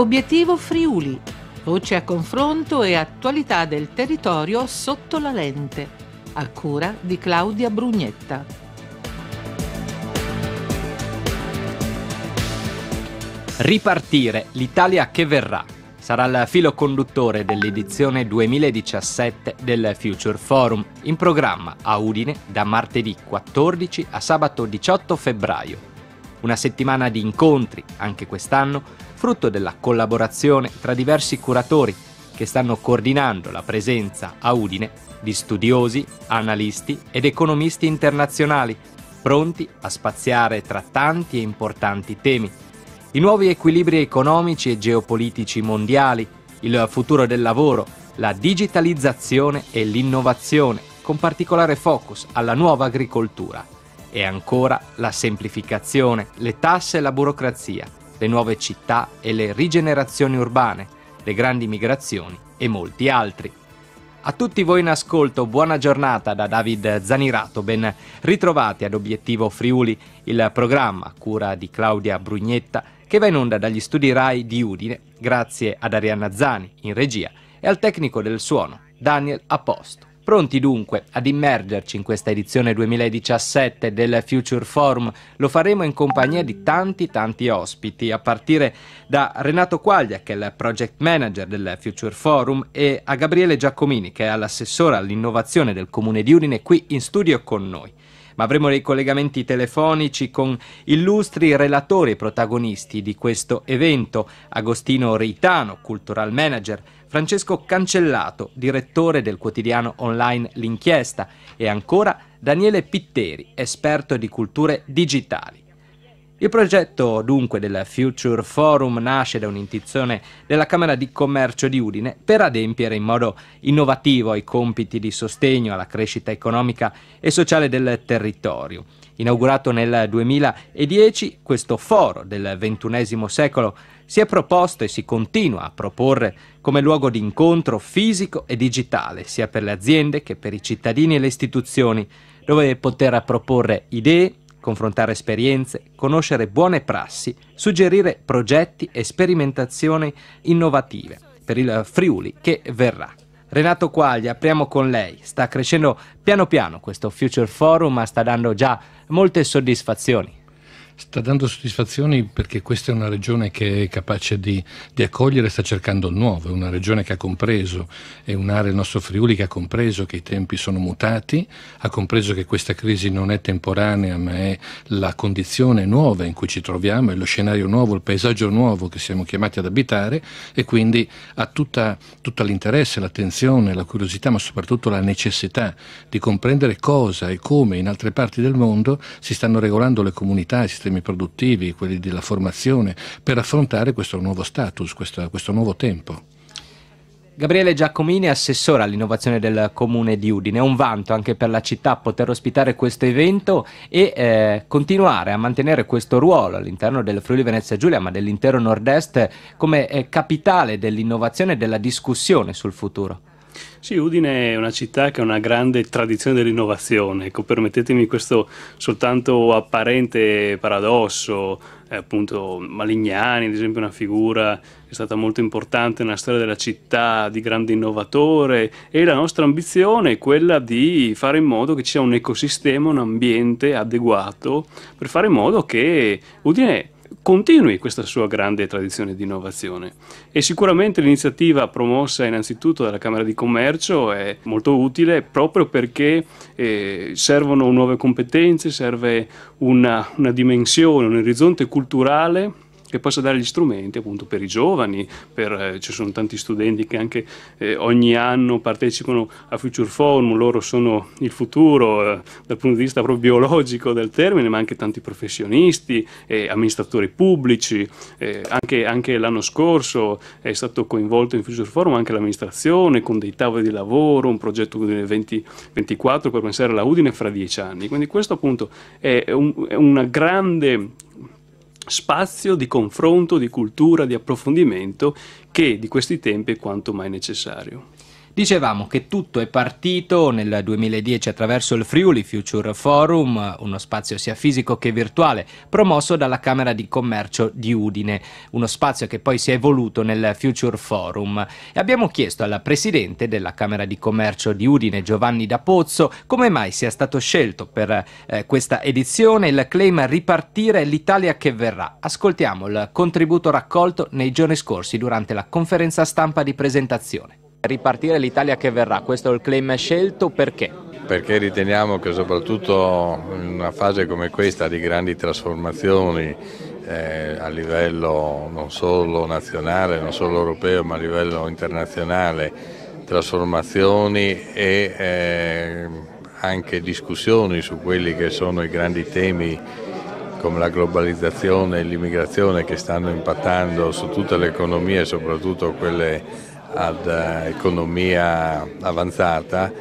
Obiettivo Friuli, voce a confronto e attualità del territorio sotto la lente, a cura di Claudia Brugnetta. Ripartire l'Italia che verrà sarà il filo conduttore dell'edizione 2017 del Future Forum, in programma a Udine da martedì 14 a sabato 18 febbraio. Una settimana di incontri, anche quest'anno, frutto della collaborazione tra diversi curatori che stanno coordinando la presenza a Udine di studiosi, analisti ed economisti internazionali, pronti a spaziare tra tanti e importanti temi. I nuovi equilibri economici e geopolitici mondiali, il futuro del lavoro, la digitalizzazione e l'innovazione, con particolare focus alla nuova agricoltura. E ancora la semplificazione, le tasse e la burocrazia, le nuove città e le rigenerazioni urbane, le grandi migrazioni e molti altri. A tutti voi in ascolto, buona giornata da David Zanirato, ben ritrovati ad Obiettivo Friuli, il programma a cura di Claudia Brugnetta che va in onda dagli studi RAI di Udine, grazie ad Arianna Zani in regia e al tecnico del suono Daniel Aposto. Pronti dunque ad immergerci in questa edizione 2017 del Future Forum, lo faremo in compagnia di tanti tanti ospiti, a partire da Renato Quaglia che è il project manager del Future Forum e a Gabriele Giacomini che è l'assessore all'innovazione del Comune di Udine qui in studio con noi ma avremo dei collegamenti telefonici con illustri relatori e protagonisti di questo evento, Agostino Reitano, cultural manager, Francesco Cancellato, direttore del quotidiano online L'Inchiesta e ancora Daniele Pitteri, esperto di culture digitali. Il progetto dunque del Future Forum nasce da un'intuizione della Camera di Commercio di Udine per adempiere in modo innovativo ai compiti di sostegno alla crescita economica e sociale del territorio. Inaugurato nel 2010, questo foro del XXI secolo si è proposto e si continua a proporre come luogo di incontro fisico e digitale, sia per le aziende che per i cittadini e le istituzioni, dove poter proporre idee, confrontare esperienze, conoscere buone prassi, suggerire progetti e sperimentazioni innovative per il Friuli che verrà. Renato Quagli, apriamo con lei. Sta crescendo piano piano questo Future Forum, ma sta dando già molte soddisfazioni sta dando soddisfazioni perché questa è una regione che è capace di, di accogliere, sta cercando il nuovo, è una regione che ha compreso, è un'area del nostro Friuli che ha compreso che i tempi sono mutati, ha compreso che questa crisi non è temporanea ma è la condizione nuova in cui ci troviamo, è lo scenario nuovo, il paesaggio nuovo che siamo chiamati ad abitare e quindi ha tutta, tutta l'interesse, l'attenzione, la curiosità ma soprattutto la necessità di comprendere cosa e come in altre parti del mondo si stanno regolando le comunità e si stanno sistemi produttivi, quelli della formazione, per affrontare questo nuovo status, questo, questo nuovo tempo. Gabriele Giacomini, assessore all'innovazione del comune di Udine. È un vanto anche per la città poter ospitare questo evento e eh, continuare a mantenere questo ruolo all'interno del Friuli Venezia Giulia, ma dell'intero Nord-Est, come eh, capitale dell'innovazione e della discussione sul futuro. Sì, Udine è una città che ha una grande tradizione dell'innovazione, ecco, permettetemi questo soltanto apparente paradosso, eh, appunto Malignani ad esempio è una figura che è stata molto importante nella storia della città, di grande innovatore e la nostra ambizione è quella di fare in modo che ci sia un ecosistema, un ambiente adeguato per fare in modo che Udine continui questa sua grande tradizione di innovazione e sicuramente l'iniziativa promossa innanzitutto dalla Camera di Commercio è molto utile proprio perché eh, servono nuove competenze, serve una, una dimensione, un orizzonte culturale che possa dare gli strumenti appunto per i giovani, per, eh, ci sono tanti studenti che anche eh, ogni anno partecipano a Future Forum, loro sono il futuro eh, dal punto di vista proprio biologico del termine, ma anche tanti professionisti, amministratori pubblici, eh, anche, anche l'anno scorso è stato coinvolto in Future Forum anche l'amministrazione con dei tavoli di lavoro, un progetto 2024 per pensare alla Udine fra dieci anni, quindi questo appunto è, un, è una grande spazio di confronto, di cultura, di approfondimento che di questi tempi è quanto mai necessario. Dicevamo che tutto è partito nel 2010 attraverso il Friuli Future Forum, uno spazio sia fisico che virtuale, promosso dalla Camera di Commercio di Udine, uno spazio che poi si è evoluto nel Future Forum. E abbiamo chiesto alla Presidente della Camera di Commercio di Udine, Giovanni Da Pozzo, come mai sia stato scelto per eh, questa edizione il claim Ripartire l'Italia che verrà. Ascoltiamo il contributo raccolto nei giorni scorsi durante la conferenza stampa di presentazione. Ripartire l'Italia che verrà, questo è il claim scelto perché? Perché riteniamo che soprattutto in una fase come questa di grandi trasformazioni eh, a livello non solo nazionale, non solo europeo, ma a livello internazionale, trasformazioni e eh, anche discussioni su quelli che sono i grandi temi come la globalizzazione e l'immigrazione che stanno impattando su tutte le economie, soprattutto quelle ad eh, economia avanzata,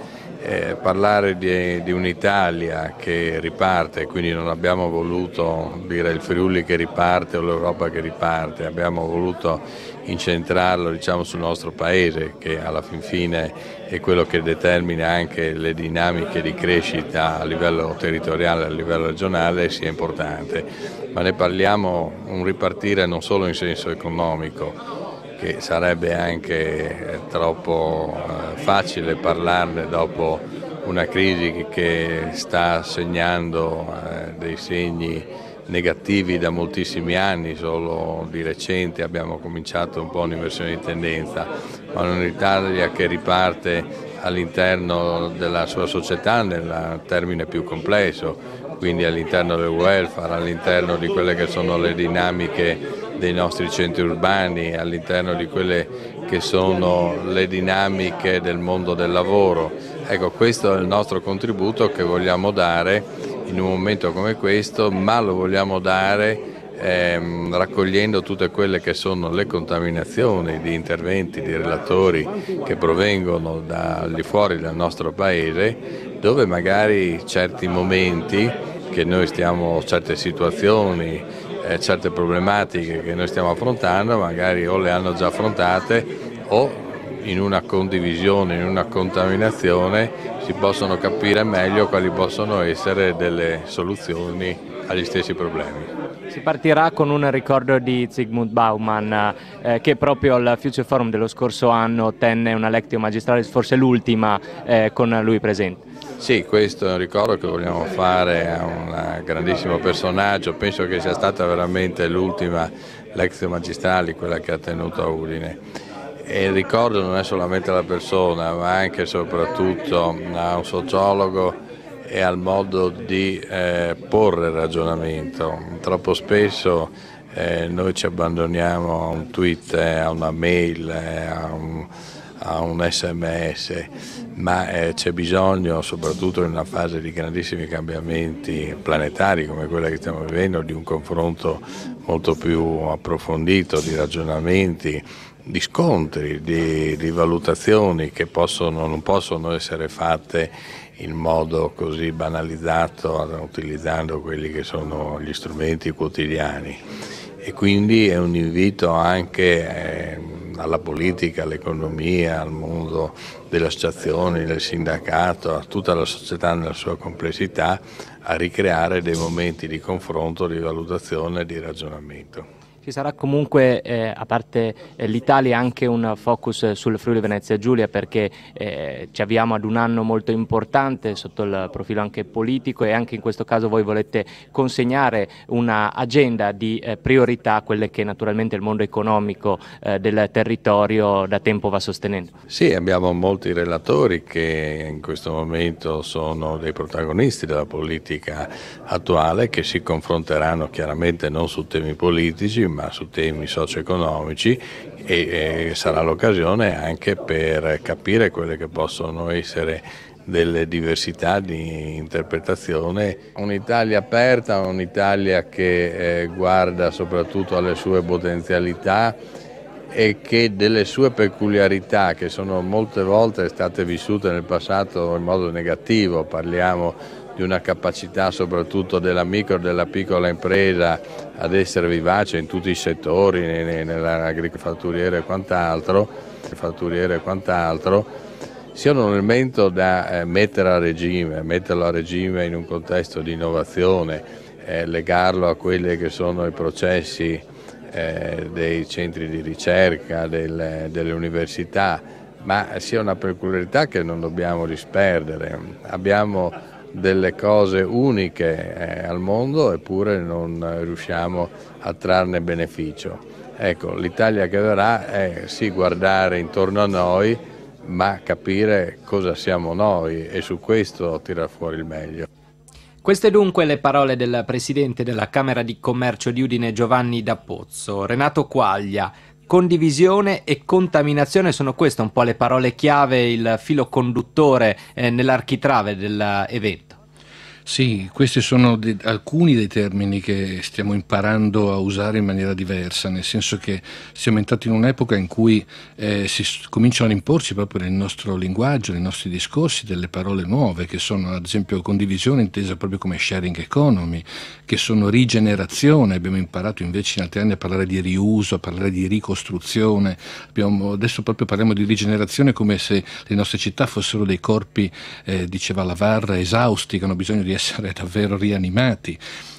eh, parlare di, di un'Italia che riparte, quindi non abbiamo voluto dire il Friuli che riparte o l'Europa che riparte, abbiamo voluto incentrarlo diciamo, sul nostro paese che alla fin fine è quello che determina anche le dinamiche di crescita a livello territoriale, a livello regionale sia importante, ma ne parliamo un ripartire non solo in senso economico, che sarebbe anche eh, troppo eh, facile parlarne dopo una crisi che sta segnando eh, dei segni negativi da moltissimi anni, solo di recente abbiamo cominciato un po' un'inversione di tendenza, ma un'Italia che riparte all'interno della sua società nel termine più complesso, quindi all'interno del welfare, all'interno di quelle che sono le dinamiche dei nostri centri urbani, all'interno di quelle che sono le dinamiche del mondo del lavoro. Ecco, questo è il nostro contributo che vogliamo dare in un momento come questo, ma lo vogliamo dare Ehm, raccogliendo tutte quelle che sono le contaminazioni di interventi di relatori che provengono da lì fuori dal nostro paese, dove magari certi momenti che noi stiamo, certe situazioni, eh, certe problematiche che noi stiamo affrontando, magari o le hanno già affrontate o in una condivisione, in una contaminazione si possono capire meglio quali possono essere delle soluzioni agli stessi problemi. Si partirà con un ricordo di Zygmunt Bauman eh, che proprio al Future Forum dello scorso anno tenne una lectio magistrale, forse l'ultima eh, con lui presente. Sì, questo è un ricordo che vogliamo fare a un grandissimo personaggio, penso che sia stata veramente l'ultima l'ex magistrale, quella che ha tenuto a Udine. E il ricordo non è solamente alla persona, ma anche e soprattutto a un sociologo e al modo di eh, porre il ragionamento. Troppo spesso eh, noi ci abbandoniamo a un tweet, eh, a una mail, eh, a un a un sms, ma eh, c'è bisogno, soprattutto in una fase di grandissimi cambiamenti planetari come quella che stiamo vivendo, di un confronto molto più approfondito, di ragionamenti, di scontri, di, di valutazioni che possono, non possono essere fatte in modo così banalizzato utilizzando quelli che sono gli strumenti quotidiani. E quindi è un invito anche... Eh, alla politica, all'economia, al mondo delle associazioni, del sindacato, a tutta la società nella sua complessità, a ricreare dei momenti di confronto, di valutazione e di ragionamento. Ci sarà comunque, eh, a parte eh, l'Italia, anche un focus sul Friuli Venezia Giulia perché eh, ci avviamo ad un anno molto importante sotto il profilo anche politico e anche in questo caso voi volete consegnare un'agenda di eh, priorità a quelle che naturalmente il mondo economico eh, del territorio da tempo va sostenendo. Sì, abbiamo molti relatori che in questo momento sono dei protagonisti della politica attuale che si confronteranno chiaramente non su temi politici ma su temi socio-economici e, sarà l'occasione anche per capire quelle che possono essere delle diversità di interpretazione. Un'Italia aperta, un'Italia che eh, guarda soprattutto alle sue potenzialità e che delle sue peculiarità che sono molte volte state vissute nel passato in modo negativo, parliamo di di una capacità soprattutto della micro e della piccola impresa ad essere vivace in tutti i settori, nell'agricoltura e quant'altro, siano un elemento da eh, mettere a regime, metterlo a regime in un contesto di innovazione, eh, legarlo a quelli che sono i processi eh, dei centri di ricerca, del, delle università, ma sia una peculiarità che non dobbiamo disperdere. Abbiamo delle cose uniche eh, al mondo eppure non riusciamo a trarne beneficio. Ecco, l'Italia che verrà è sì guardare intorno a noi, ma capire cosa siamo noi e su questo tirar fuori il meglio. Queste dunque le parole del presidente della Camera di Commercio di Udine Giovanni D'Appozzo, Renato Quaglia condivisione e contaminazione sono queste un po' le parole chiave, il filo conduttore eh, nell'architrave dell'evento. Sì, questi sono de- alcuni dei termini che stiamo imparando a usare in maniera diversa, nel senso che siamo entrati in un'epoca in cui eh, si s- cominciano ad imporsi proprio nel nostro linguaggio, nei nostri discorsi, delle parole nuove, che sono ad esempio condivisione intesa proprio come sharing economy, che sono rigenerazione, abbiamo imparato invece in altri anni a parlare di riuso, a parlare di ricostruzione, abbiamo, adesso proprio parliamo di rigenerazione come se le nostre città fossero dei corpi, eh, diceva Lavarra, esausti, che hanno bisogno di essere essere davvero rianimati.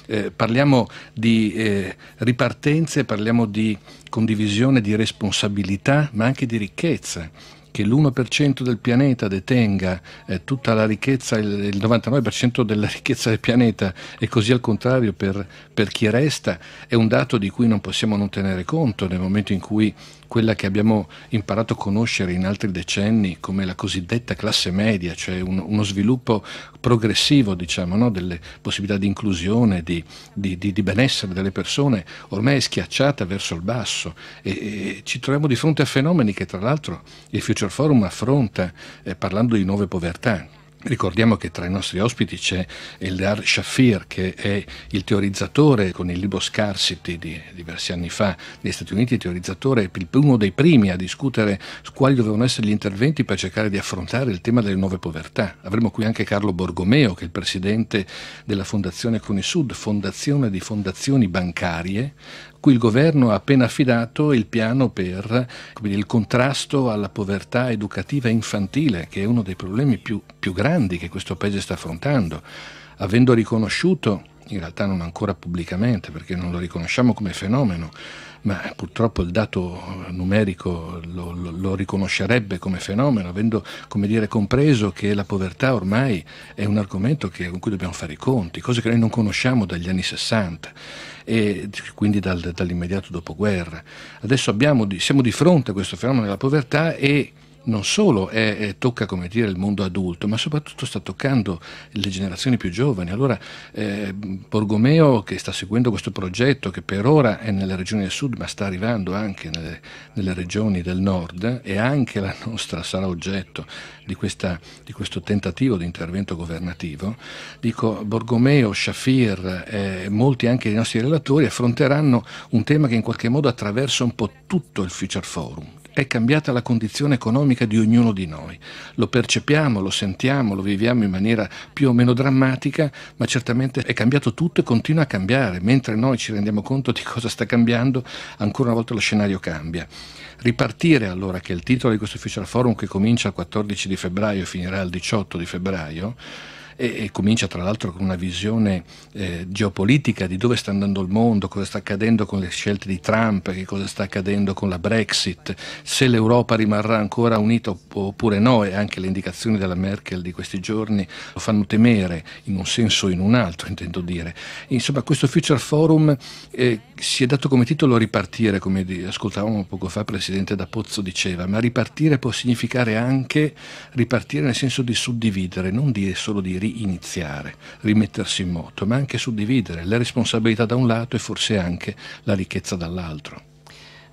Eh, parliamo di eh, ripartenze, parliamo di condivisione di responsabilità, ma anche di ricchezza che l'1% del pianeta detenga eh, tutta la ricchezza, il, il, 99% della ricchezza del pianeta e così al contrario per, per, chi resta, è un dato di cui non possiamo non tenere conto nel momento in cui quella che abbiamo imparato a conoscere in altri decenni come la cosiddetta classe media, cioè un, uno sviluppo progressivo diciamo, no? delle possibilità di inclusione, di, di, di, di, benessere delle persone, ormai è schiacciata verso il basso e, e ci troviamo di fronte a fenomeni che tra l'altro il Future Forum affronta eh, parlando di nuove povertà. Ricordiamo che tra i nostri ospiti c'è Eldar Shafir, che è il teorizzatore con il libro Scarcity di diversi anni fa negli Stati Uniti, teorizzatore, uno dei primi a discutere quali dovevano essere gli interventi per cercare di affrontare il tema delle nuove povertà. Avremo qui anche Carlo Borgomeo, che è il presidente della Fondazione Conisud, fondazione di fondazioni bancarie, cui il governo ha appena affidato il piano per il contrasto alla povertà educativa infantile, che è uno dei problemi più, più grandi che questo Paese sta affrontando, avendo riconosciuto in realtà non ancora pubblicamente perché non lo riconosciamo come fenomeno, ma purtroppo il dato numerico lo, lo, lo riconoscerebbe come fenomeno, avendo come dire, compreso che la povertà ormai è un argomento che, con cui dobbiamo fare i conti, cose che noi non conosciamo dagli anni 60 e quindi dal, dall'immediato dopoguerra. Adesso abbiamo, siamo di fronte a questo fenomeno della povertà e non solo è, è, tocca dire, il mondo adulto, ma soprattutto sta toccando le generazioni più giovani. Allora eh, Borgomeo che sta seguendo questo progetto, che per ora è nelle regioni del sud, ma sta arrivando anche nelle, nelle regioni del nord, e anche la nostra sarà oggetto di, questa, di questo tentativo di intervento governativo, dico Borgomeo, Shafir e eh, molti anche dei nostri relatori affronteranno un tema che in qualche modo attraversa un po' tutto il Future Forum, è cambiata la condizione economica di ognuno di noi. Lo percepiamo, lo sentiamo, lo viviamo in maniera più o meno drammatica, ma certamente è cambiato tutto e continua a cambiare. Mentre noi ci rendiamo conto di cosa sta cambiando, ancora una volta lo scenario cambia. Ripartire allora, che è il titolo di questo official Forum che comincia il 14 di febbraio e finirà il 18 di febbraio, e, e comincia tra l'altro con una visione eh, geopolitica di dove sta andando il mondo, cosa sta accadendo con le scelte di Trump, che cosa sta accadendo con la Brexit, se l'Europa rimarrà ancora unita oppure no e anche le indicazioni della Merkel di questi giorni lo fanno temere in un senso o in un altro, intendo dire. Insomma, questo Future Forum eh, si è dato come titolo ripartire, come ascoltavamo poco fa il Presidente da Pozzo diceva, ma ripartire può significare anche ripartire nel senso di suddividere, non di, solo di riiniziare, rimettersi in moto, ma anche suddividere le responsabilità da un lato e forse anche la ricchezza dall'altro.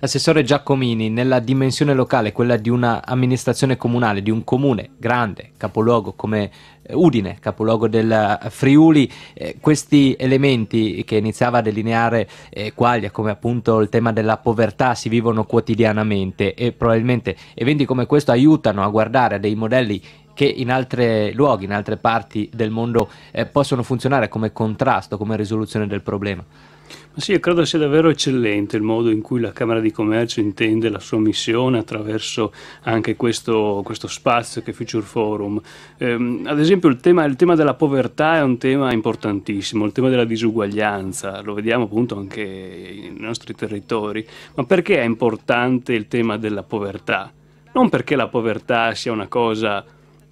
Assessore Giacomini, nella dimensione locale, quella di un'amministrazione comunale, di un comune grande, capoluogo come eh, Udine, capoluogo del eh, Friuli, eh, questi elementi che iniziava a delineare eh, Quaglia, come appunto il tema della povertà, si vivono quotidianamente e probabilmente eventi come questo aiutano a guardare a dei modelli che in altri luoghi, in altre parti del mondo eh, possono funzionare come contrasto, come risoluzione del problema. Ma sì, credo sia davvero eccellente il modo in cui la Camera di Commercio intende la sua missione attraverso anche questo, questo spazio che è Future Forum. Ehm, ad esempio il tema, il tema, della povertà è un tema importantissimo, il tema della disuguaglianza, lo vediamo appunto anche nei nostri territori. Ma perché è importante il tema della povertà? Non perché la povertà sia una cosa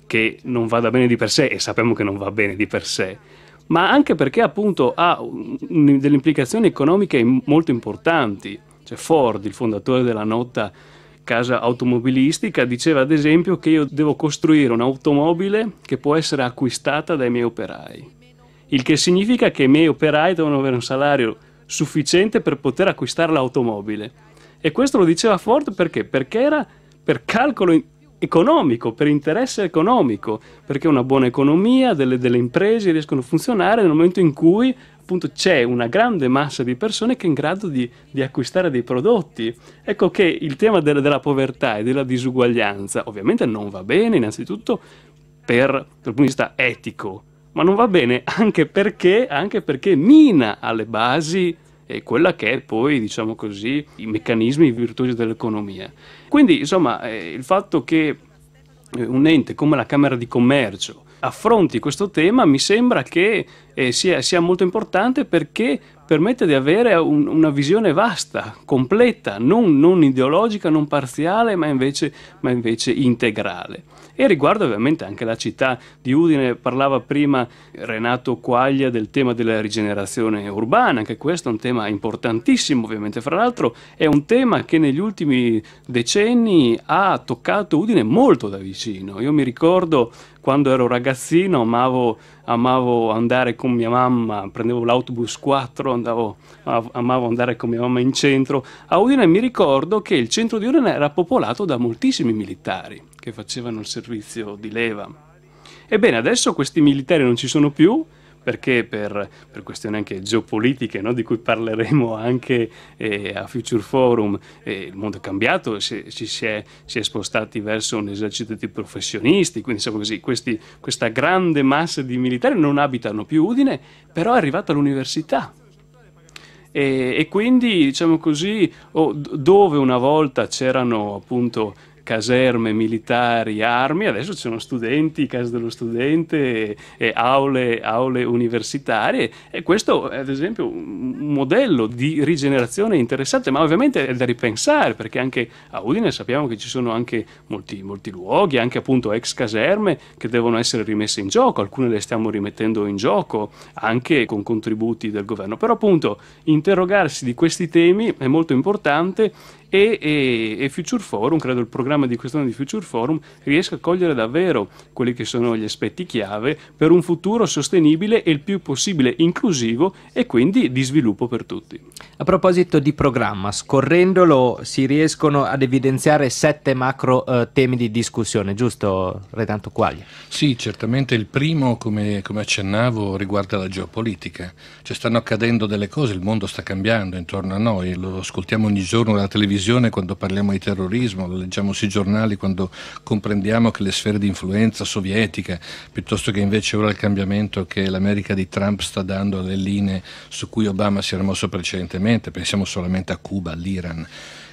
che non vada bene di per sé e sappiamo che non va bene di per sé, ma anche perché appunto ha delle implicazioni economiche molto importanti. Cioè Ford, il fondatore della nota casa automobilistica, diceva ad esempio che io devo costruire un'automobile che può essere acquistata dai miei operai, il che significa che i miei operai devono avere un salario sufficiente per poter acquistare l'automobile. E questo lo diceva Ford perché? Perché era per calcolo economico, per interesse economico, perché una buona economia delle, delle imprese riescono a funzionare nel momento in cui appunto c'è una grande massa di persone che è in grado di, di acquistare dei prodotti. Ecco che il tema della, della povertà e della disuguaglianza ovviamente non va bene innanzitutto per, dal punto di vista etico, ma non va bene anche perché, anche perché mina alle basi e quella che è poi, diciamo così, i meccanismi virtuosi dell'economia. Quindi, insomma, eh, il fatto che eh, un ente come la Camera di Commercio affronti questo tema mi sembra che eh, sia, sia, molto importante perché permette di avere un, una visione vasta, completa, non, non, ideologica, non parziale, ma invece, ma invece integrale e riguarda ovviamente anche la città di Udine. Parlava prima Renato Quaglia del tema della rigenerazione urbana, anche questo è un tema importantissimo ovviamente, fra l'altro è un tema che negli ultimi decenni ha toccato Udine molto da vicino. Io mi ricordo quando ero ragazzino amavo, amavo, andare con mia mamma, prendevo l'autobus 4, andavo, amavo andare con mia mamma in centro. A Udine mi ricordo che il centro di Udine era popolato da moltissimi militari che facevano il servizio di leva. Ebbene, adesso questi militari non ci sono più perché per, per questioni anche geopolitiche, no, di cui parleremo anche eh, a Future Forum, eh, il mondo è cambiato, si, si, è, si, è, spostati verso un esercito di professionisti, quindi diciamo così, questi, questa grande massa di militari non abitano più Udine, però è arrivata l'università. E, e, quindi diciamo così dove una volta c'erano appunto caserme militari, armi, adesso ci sono studenti, case dello studente e, e aule, aule, universitarie e questo è ad esempio un modello di rigenerazione interessante, ma ovviamente è da ripensare perché anche a Udine sappiamo che ci sono anche molti, molti luoghi, anche appunto ex caserme che devono essere rimesse in gioco, alcune le stiamo rimettendo in gioco anche con contributi del governo, però appunto interrogarsi di questi temi è molto importante e, e, e, Future Forum, credo il programma di quest'anno di Future Forum, riesca a cogliere davvero quelli che sono gli aspetti chiave per un futuro sostenibile e il più possibile inclusivo e quindi di sviluppo per tutti. A proposito di programma, scorrendolo si riescono ad evidenziare sette macro eh, temi di discussione, giusto Redanto Quaglia? Sì, certamente il primo, come, come accennavo, riguarda la geopolitica. Ci cioè, stanno accadendo delle cose, il mondo sta cambiando intorno a noi, lo ascoltiamo ogni giorno dalla televisione televisione quando parliamo di terrorismo, lo leggiamo sui giornali quando comprendiamo che le sfere di influenza sovietica, piuttosto che invece ora il cambiamento che l'America di Trump sta dando alle linee su cui Obama si era mosso precedentemente, pensiamo solamente a Cuba, all'Iran.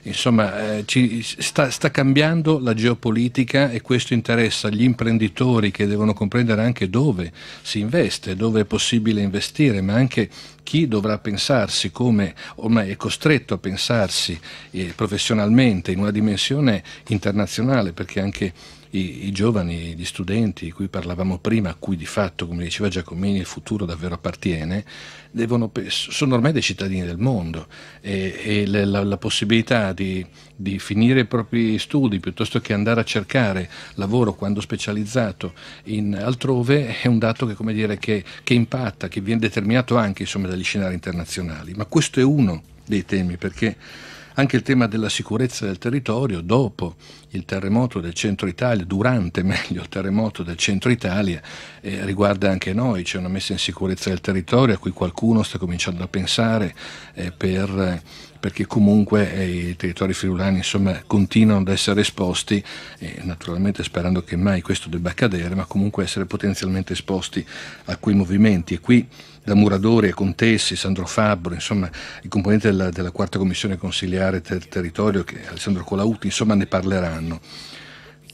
Insomma, eh, ci, sta, sta, cambiando la geopolitica e questo interessa gli imprenditori che devono comprendere anche dove si investe, dove è possibile investire, ma anche chi dovrà pensarsi come ormai è costretto a pensarsi eh, professionalmente in una dimensione internazionale, perché anche i, i, giovani, gli studenti di cui parlavamo prima, a cui di fatto, come diceva Giacomini, il futuro davvero appartiene, devono, sono ormai dei cittadini del mondo e, e la, la, la, possibilità di, di, finire i propri studi piuttosto che andare a cercare lavoro quando specializzato in altrove è un dato che, dire, che, che impatta, che viene determinato anche insomma, dagli scenari internazionali. Ma questo è uno dei temi perché anche il tema della sicurezza del territorio dopo il terremoto del centro Italia, durante meglio il terremoto del centro Italia, eh, riguarda anche noi, c'è una messa in sicurezza del territorio a cui qualcuno sta cominciando a pensare eh, per perché comunque eh, i territori friulani insomma, continuano ad essere esposti, eh, naturalmente sperando che mai questo debba accadere, ma comunque essere potenzialmente esposti a quei movimenti. E qui da Muradori e Contessi, Sandro Fabbro, insomma i componenti della, della quarta commissione consiliare del territorio, che, Alessandro Colauti, insomma ne parleranno.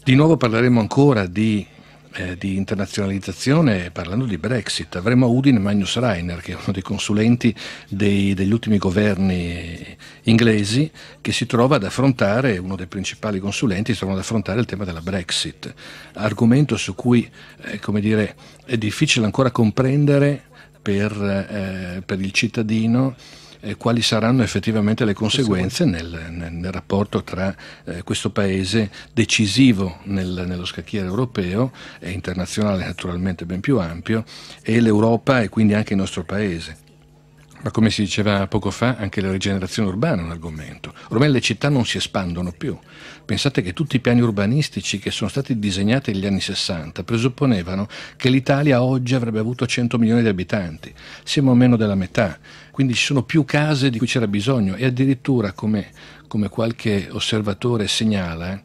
Di nuovo parleremo ancora di eh, di internazionalizzazione parlando di Brexit. Avremo Udin Magnus Reiner, che è uno dei consulenti dei, degli ultimi governi inglesi, che si trova ad affrontare, uno dei principali consulenti, si trova ad affrontare il tema della Brexit, argomento su cui eh, dire, è difficile ancora comprendere per, eh, per il cittadino eh, quali saranno effettivamente le conseguenze nel, nel, nel rapporto tra eh, questo paese decisivo nel, nello scacchiere europeo e internazionale naturalmente ben più ampio e l'Europa e quindi anche il nostro paese. Ma come si diceva poco fa, anche la rigenerazione urbana è un argomento. Ormai le città non si espandono più. Pensate che tutti i piani urbanistici che sono stati disegnati negli anni 60 presupponevano che l'Italia oggi avrebbe avuto 100 milioni di abitanti. Siamo a meno della metà. Quindi ci sono più case di cui c'era bisogno e addirittura, come, come qualche osservatore segnala,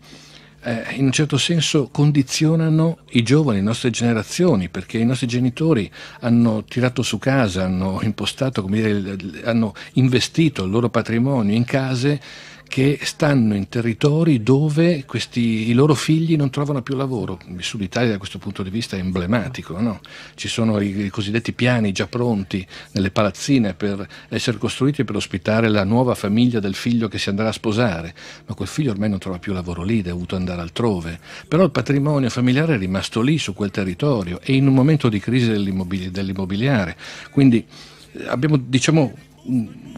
eh, in un certo senso condizionano i giovani, le nostre generazioni, perché i nostri genitori hanno tirato su casa, hanno impostato, dire, hanno investito il loro patrimonio in case che stanno in territori dove questi, i loro figli non trovano più lavoro. Il sud Italia da questo punto di vista è emblematico, no? ci sono i, i, cosiddetti piani già pronti nelle palazzine per essere costruiti per ospitare la nuova famiglia del figlio che si andrà a sposare, ma quel figlio ormai non trova più lavoro lì, è dovuto andare altrove. Però il patrimonio familiare è rimasto lì, su quel territorio, e in un momento di crisi dell'immobili, dell'immobiliare. Quindi eh, abbiamo diciamo,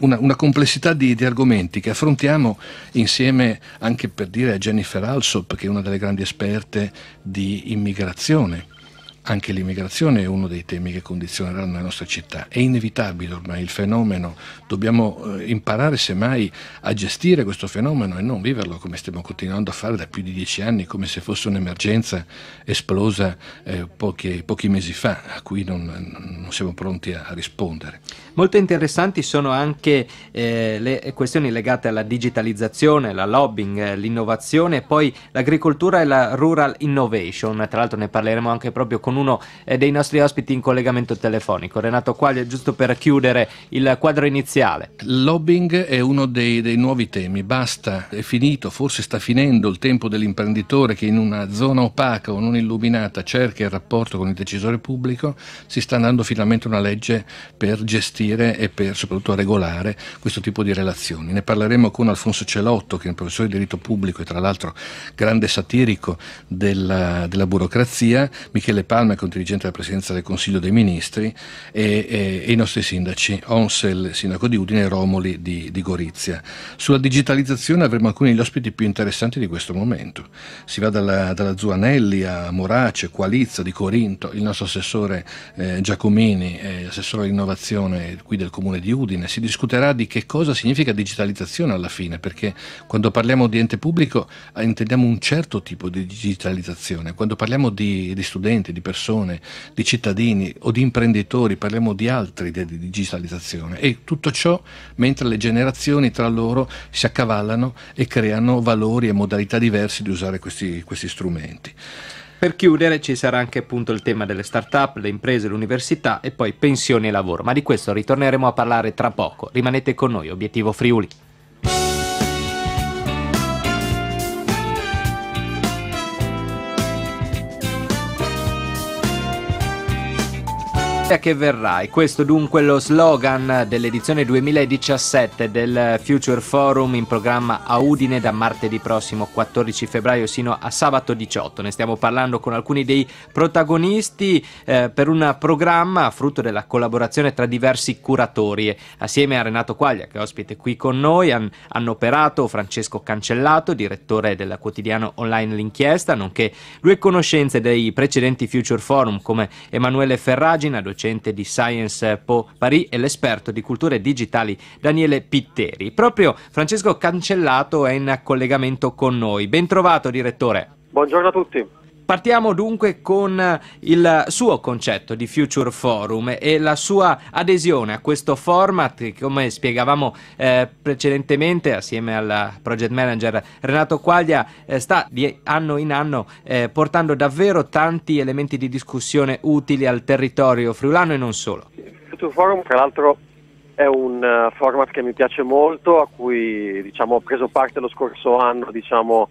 una, una, complessità di, di, argomenti che affrontiamo insieme anche per dire a Jennifer Alsop, che è una delle grandi esperte di immigrazione. Anche l'immigrazione è uno dei temi che condizioneranno le nostre città. È inevitabile ormai il fenomeno, dobbiamo eh, imparare semmai a gestire questo fenomeno e non viverlo come stiamo continuando a fare da più di dieci anni, come se fosse un'emergenza esplosa eh, pochi, pochi, mesi fa, a cui non, non siamo pronti a rispondere. Molto interessanti sono anche eh, le questioni legate alla digitalizzazione, la lobbying, eh, l'innovazione e poi l'agricoltura e la rural innovation. Tra l'altro ne parleremo anche proprio con uno eh, dei nostri ospiti in collegamento telefonico. Renato Quaglio, giusto per chiudere il quadro iniziale. Lobbying è uno dei, dei nuovi temi, basta, è finito, forse sta finendo il tempo dell'imprenditore che in una zona opaca o non illuminata cerca il rapporto con il decisore pubblico, si sta andando finalmente una legge per gestire costruire e per soprattutto regolare questo tipo di relazioni. Ne parleremo con Alfonso Celotto, che è un professore di diritto pubblico e tra l'altro grande satirico della, della burocrazia, Michele Palma, che è un della Presidenza del Consiglio dei Ministri, e, e, e i nostri sindaci, Onsel, sindaco di Udine, e Romoli di, di Gorizia. Sulla digitalizzazione avremo alcuni degli ospiti più interessanti di questo momento. Si va dalla, dalla Zuanelli a Morace, Qualizza di Corinto, il nostro assessore eh, Giacomini, eh, assessore all'innovazione qui del comune di Udine, si discuterà di che cosa significa digitalizzazione alla fine, perché quando parliamo di ente pubblico eh, intendiamo un certo tipo di digitalizzazione, quando parliamo di, di studenti, di persone, di cittadini o di imprenditori parliamo di altri di, di digitalizzazione e tutto ciò mentre le generazioni tra loro si accavallano e creano valori e modalità diversi di usare questi, questi strumenti. Per chiudere ci sarà anche appunto il tema delle start-up, le imprese, l'università e poi pensioni e lavoro, ma di questo ritorneremo a parlare tra poco. Rimanete con noi, obiettivo Friuli. che verrai. Questo dunque è lo slogan dell'edizione 2017 del Future Forum in programma a Udine da martedì prossimo 14 febbraio sino a sabato 18. Ne stiamo parlando con alcuni dei protagonisti eh, per un programma frutto della collaborazione tra diversi curatori. Assieme a Renato Quaglia, che è ospite qui con noi, han, hanno operato Francesco Cancellato, direttore del quotidiano online L'Inchiesta, nonché due conoscenze dei precedenti Future Forum come Emanuele Ferragina, docente docente di Science Po Paris e l'esperto di culture digitali Daniele Pitteri. Proprio Francesco Cancellato è in collegamento con noi. Ben trovato direttore. Buongiorno a tutti. Partiamo dunque con eh, il suo concetto di Future Forum e la sua adesione a questo format che come spiegavamo eh, precedentemente assieme al project manager Renato Quaglia eh, sta di anno in anno eh, portando davvero tanti elementi di discussione utili al territorio friulano e non solo. Future Forum tra l'altro è un eh, format che mi piace molto a cui diciamo, ho preso parte lo scorso anno diciamo,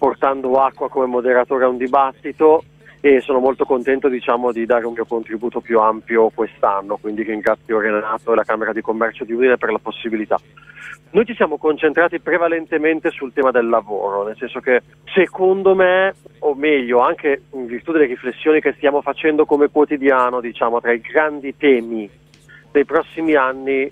portando acqua come moderatore a un dibattito e sono molto contento diciamo, di dare un mio contributo più ampio quest'anno, quindi ringrazio Renato e la Camera di Commercio di Udine per la possibilità. Noi ci siamo concentrati prevalentemente sul tema del lavoro, nel senso che secondo me, o meglio, anche in virtù delle riflessioni che stiamo facendo come quotidiano, diciamo, tra i grandi temi dei prossimi anni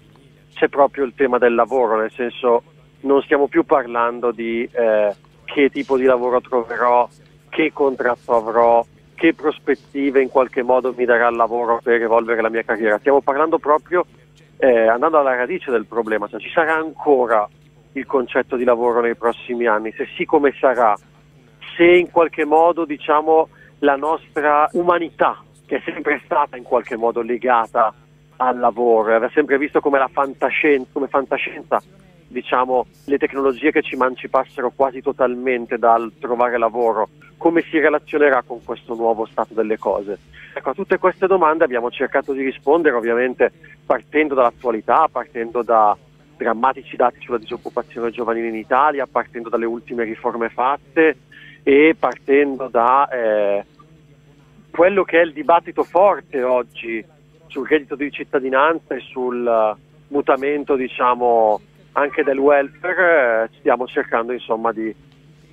c'è proprio il tema del lavoro, nel senso non stiamo più parlando di... Eh, che tipo di lavoro troverò, che contratto avrò, che prospettive in qualche modo mi darà il lavoro per evolvere la mia carriera. Stiamo parlando proprio eh, andando alla radice del problema, cioè ci sarà ancora il concetto di lavoro nei prossimi anni, se sì come sarà, se in qualche modo diciamo la nostra umanità che è sempre stata in qualche modo legata al lavoro, era sempre visto come la fantascienza, come fantascienza diciamo, le tecnologie che ci emancipassero quasi totalmente dal trovare lavoro, come si relazionerà con questo nuovo stato delle cose? Ecco, a tutte queste domande abbiamo cercato di rispondere ovviamente partendo dall'attualità, partendo da drammatici dati sulla disoccupazione giovanile in Italia, partendo dalle ultime riforme fatte e partendo da eh, quello che è il dibattito forte oggi sul reddito di cittadinanza e sul mutamento diciamo, anche del welfare, eh, stiamo cercando insomma di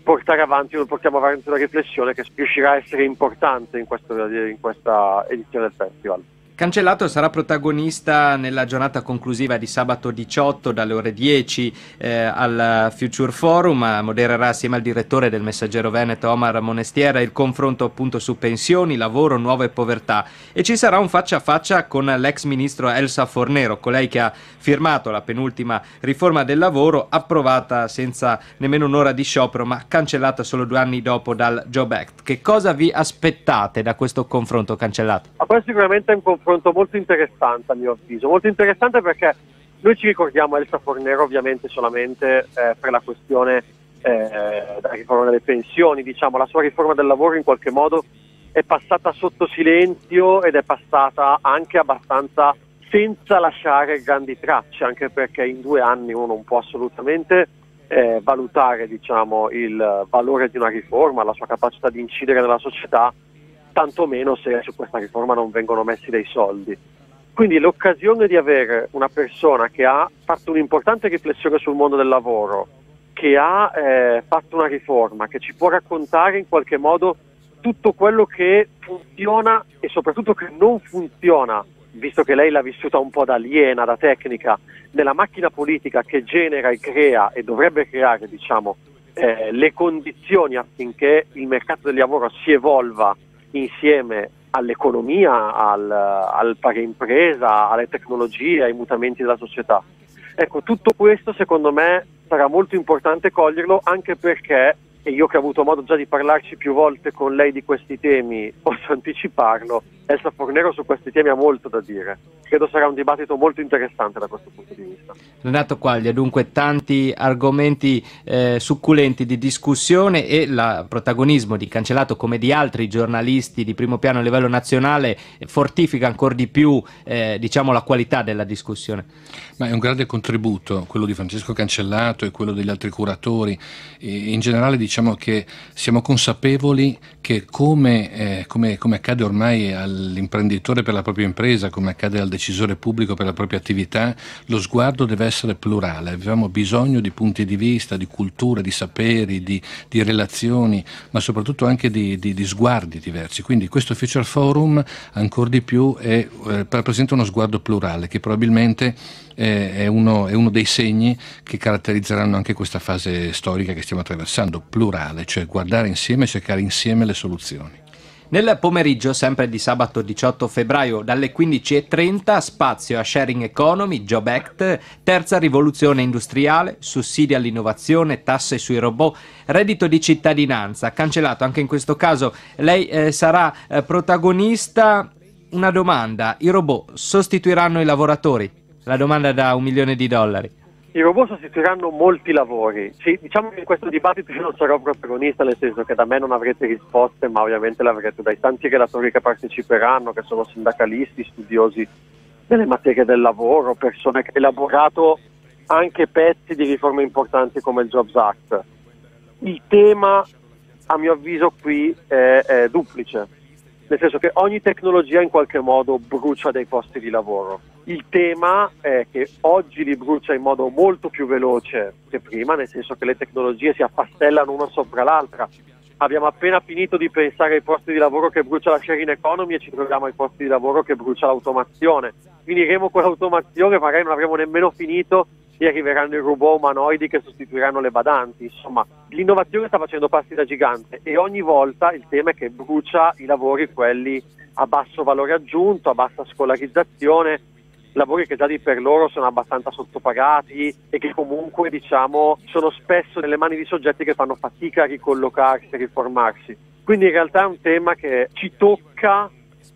portare avanti, portiamo avanti una riflessione che riuscirà a essere importante in, questo, in questa edizione del festival. Cancellato sarà protagonista nella giornata conclusiva di sabato 18 dalle ore 10 eh, al Future Forum, modererà assieme al direttore del Messaggero Veneto Omar Monestiera il confronto appunto su pensioni, lavoro, nuove povertà e ci sarà un faccia a faccia con l'ex ministro Elsa Fornero, colei che ha firmato la penultima riforma del lavoro approvata senza nemmeno un'ora di sciopero ma cancellata solo due anni dopo dal Job Act. Che cosa vi aspettate da questo confronto cancellato? Ah, sicuramente è un confronto confronto molto interessante a mio avviso, molto interessante perché noi ci ricordiamo Elsa Fornero ovviamente solamente eh, per la questione eh, riforma delle pensioni, diciamo la sua riforma del lavoro in qualche modo è passata sotto silenzio ed è passata anche abbastanza senza lasciare grandi tracce, anche perché in due anni uno non può assolutamente eh, valutare diciamo, il valore di una riforma, la sua capacità di incidere nella società tantomeno se su questa riforma non vengono messi dei soldi. Quindi l'occasione di avere una persona che ha fatto un'importante riflessione sul mondo del lavoro, che ha eh, fatto una riforma, che ci può raccontare in qualche modo tutto quello che funziona e soprattutto che non funziona, visto che lei l'ha vissuta un po' da aliena, da tecnica, nella macchina politica che genera e crea e dovrebbe creare, diciamo, eh, le condizioni affinché il mercato del lavoro si evolva insieme all'economia, al, al pari impresa, alle tecnologie, ai mutamenti della società. Ecco, tutto questo secondo me sarà molto importante coglierlo anche perché, e io che ho avuto modo già di parlarci più volte con lei di questi temi, posso anticiparlo, Elsa Fornero su questi temi ha molto da dire. Credo sarà un dibattito molto interessante da questo punto di vista. Renato Quaglia, dunque tanti argomenti eh, succulenti di discussione e il protagonismo di Cancellato come di altri giornalisti di primo piano a livello nazionale fortifica ancora di più eh, diciamo, la qualità della discussione. Ma è un grande contributo quello di Francesco Cancellato e quello degli altri curatori. E in generale diciamo che siamo consapevoli che come, eh, come, come accade ormai al all'imprenditore per la propria impresa, come accade al decisore pubblico per la propria attività, lo sguardo deve essere plurale. Abbiamo bisogno di punti di vista, di culture, di saperi, di, di relazioni, ma soprattutto anche di, di, di, sguardi diversi. Quindi questo Future Forum ancora di più è, eh, rappresenta uno sguardo plurale che probabilmente eh, è, uno, è uno dei segni che caratterizzeranno anche questa fase storica che stiamo attraversando, plurale, cioè guardare insieme e cercare insieme le soluzioni. Nel pomeriggio, sempre di sabato 18 febbraio, dalle 15.30, spazio a Sharing Economy, Job Act, terza rivoluzione industriale, sussidi all'innovazione, tasse sui robot, reddito di cittadinanza, cancellato anche in questo caso. Lei eh, sarà eh, protagonista. Una domanda, i robot sostituiranno i lavoratori? La domanda da un milione di dollari i robot sostituiranno molti lavori. Sì, diciamo che in questo dibattito io non sarò protagonista, nel senso che da me non avrete risposte, ma ovviamente le avrete dai tanti relatori che parteciperanno, che sono sindacalisti, studiosi delle materie del lavoro, persone che hanno elaborato anche pezzi di riforme importanti come il Jobs Act. Il tema, a mio avviso, qui è, è duplice, nel senso che ogni tecnologia in qualche modo brucia dei posti di lavoro il tema è che oggi li brucia in modo molto più veloce che prima, nel senso che le tecnologie si affastellano una sopra l'altra. Abbiamo appena finito di pensare ai posti di lavoro che brucia la sharing economy e ci troviamo ai posti di lavoro che brucia l'automazione. Finiremo con l'automazione, magari non avremo nemmeno finito e arriveranno i robot umanoidi che sostituiranno le badanti. Insomma, l'innovazione sta facendo passi da gigante e ogni volta il tema è che brucia i lavori, quelli a basso valore aggiunto, a bassa scolarizzazione, lavori che già di per loro sono abbastanza sottopagati e che comunque diciamo sono spesso nelle mani di soggetti che fanno fatica a ricollocarsi, e riformarsi. Quindi in realtà è un tema che ci tocca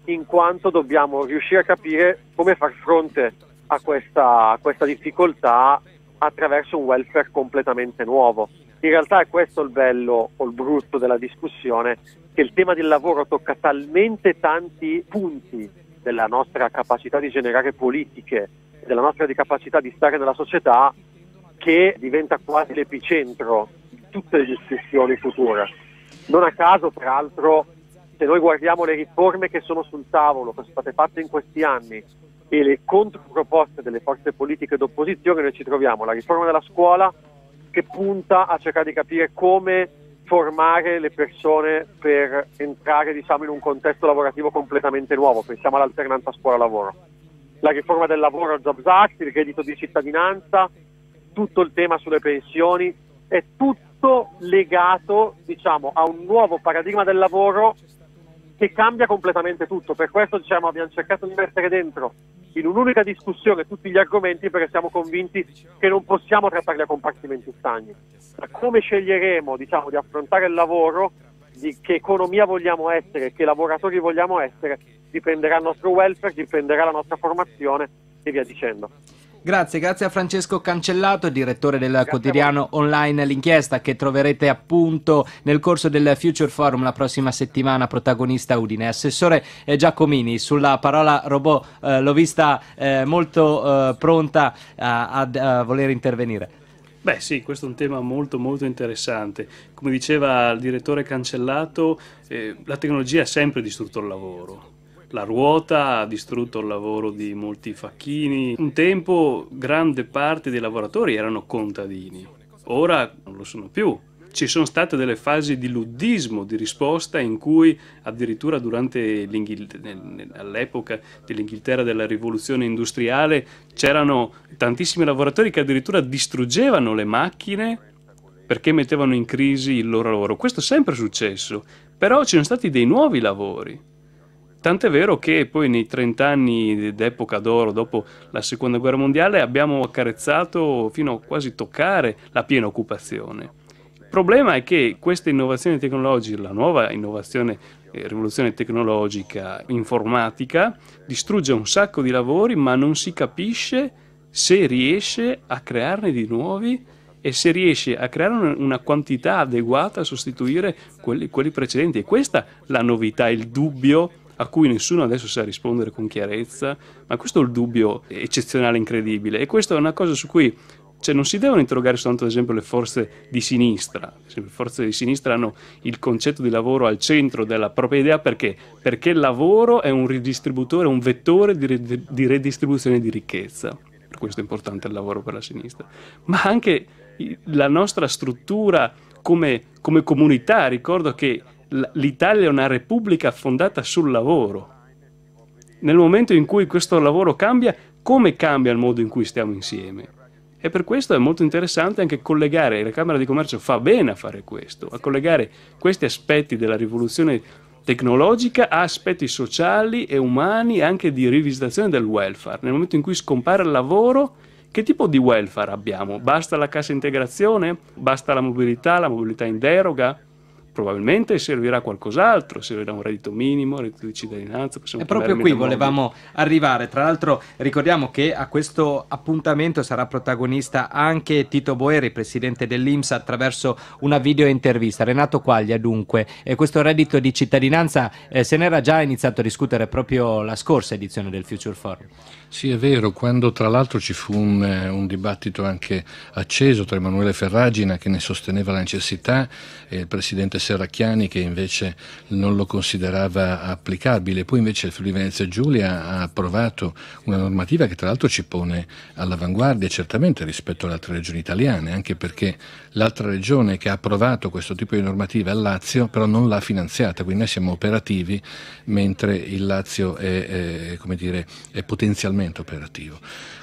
in quanto dobbiamo riuscire a capire come far fronte a questa, a questa difficoltà attraverso un welfare completamente nuovo. In realtà è questo il bello o il brutto della discussione, che il tema del lavoro tocca talmente tanti punti della nostra capacità di generare politiche, della nostra capacità di stare nella società che diventa quasi l'epicentro di tutte le discussioni future. Non a caso, tra l'altro, se noi guardiamo le riforme che sono sul tavolo, che sono state fatte in questi anni e le controproposte delle forze politiche d'opposizione, noi ci troviamo la riforma della scuola che punta a cercare di capire come formare le persone per entrare diciamo, in un contesto lavorativo completamente nuovo, pensiamo all'alternanza scuola-lavoro. La riforma del lavoro Jobs Act, il reddito di cittadinanza, tutto il tema sulle pensioni, è tutto legato diciamo, a un nuovo paradigma del lavoro che cambia completamente tutto. Per questo diciamo, abbiamo cercato di mettere dentro in un'unica discussione tutti gli argomenti perché siamo convinti che non possiamo trattarli a compartimenti stagni. Da come sceglieremo diciamo, di affrontare il lavoro, di che economia vogliamo essere, che lavoratori vogliamo essere, dipenderà il nostro welfare, dipenderà la nostra formazione e via dicendo. Grazie, grazie a Francesco Cancellato, direttore del grazie quotidiano online L'Inchiesta, che troverete appunto nel corso del Future Forum la prossima settimana, protagonista Udine. Assessore eh, Giacomini, sulla parola robot eh, l'ho vista eh, molto eh, pronta a, eh, a, eh, voler intervenire. Beh sì, questo è un tema molto molto interessante. Come diceva il direttore Cancellato, la tecnologia ha sempre distrutto il lavoro la ruota, ha distrutto il lavoro di molti facchini. Un tempo grande parte dei lavoratori erano contadini, ora non lo sono più. Ci sono state delle fasi di luddismo, di risposta, in cui addirittura durante all'epoca dell'Inghilterra della rivoluzione industriale c'erano tantissimi lavoratori che addirittura distruggevano le macchine perché mettevano in crisi il loro lavoro. Questo è sempre successo, però ci sono stati dei nuovi lavori. Tant'è vero che poi nei 30 anni d'epoca d'oro, dopo la seconda guerra mondiale, abbiamo accarezzato fino a quasi toccare la piena occupazione. Il problema è che questa innovazione tecnologica, la nuova innovazione, eh, rivoluzione tecnologica informatica, distrugge un sacco di lavori, ma non si capisce se riesce a crearne di nuovi e se riesce a creare una quantità adeguata a sostituire quelli, quelli precedenti. E questa è la novità, il dubbio a cui nessuno adesso sa rispondere con chiarezza, ma questo è il dubbio eccezionale, incredibile. E questa è una cosa su cui cioè non si devono interrogare soltanto ad esempio le forze di sinistra, le forze di sinistra hanno il concetto di lavoro al centro della propria idea perché? Perché il lavoro è un ridistributore, un vettore di, di redistribuzione di ricchezza, per questo è importante il lavoro per la sinistra, ma anche la nostra struttura come, come comunità, ricordo che l'Italia è una repubblica fondata sul lavoro. Nel momento in cui questo lavoro cambia, come cambia il modo in cui stiamo insieme? E per questo è molto interessante anche collegare, e la Camera di Commercio fa bene a fare questo, a collegare questi aspetti della rivoluzione tecnologica a aspetti sociali e umani e anche di rivisitazione del welfare. Nel momento in cui scompare il lavoro, che tipo di welfare abbiamo? Basta la cassa integrazione? Basta la mobilità, la mobilità in deroga? probabilmente servirà qualcos'altro, servirà un reddito minimo, un reddito di cittadinanza. E proprio qui volevamo arrivare, tra l'altro ricordiamo che a questo appuntamento sarà protagonista anche Tito Boeri, presidente dell'Inps, attraverso una videointervista. Renato Quaglia dunque, e questo reddito di cittadinanza eh, se n'era già iniziato a discutere proprio la scorsa edizione del Future Forum. Sì, è vero, quando tra l'altro ci fu un, eh, un, dibattito anche acceso tra Emanuele Ferragina che ne sosteneva la necessità e il presidente Serracchiani che invece non lo considerava applicabile. Poi invece il Friuli Venezia Giulia ha approvato una normativa che tra l'altro ci pone all'avanguardia certamente rispetto alle altre regioni italiane, anche perché l'altra regione che ha approvato questo tipo di normativa è il Lazio, però non l'ha finanziata, quindi noi siamo operativi mentre il Lazio è, è, eh, dire, è potenzialmente estremamente operativo.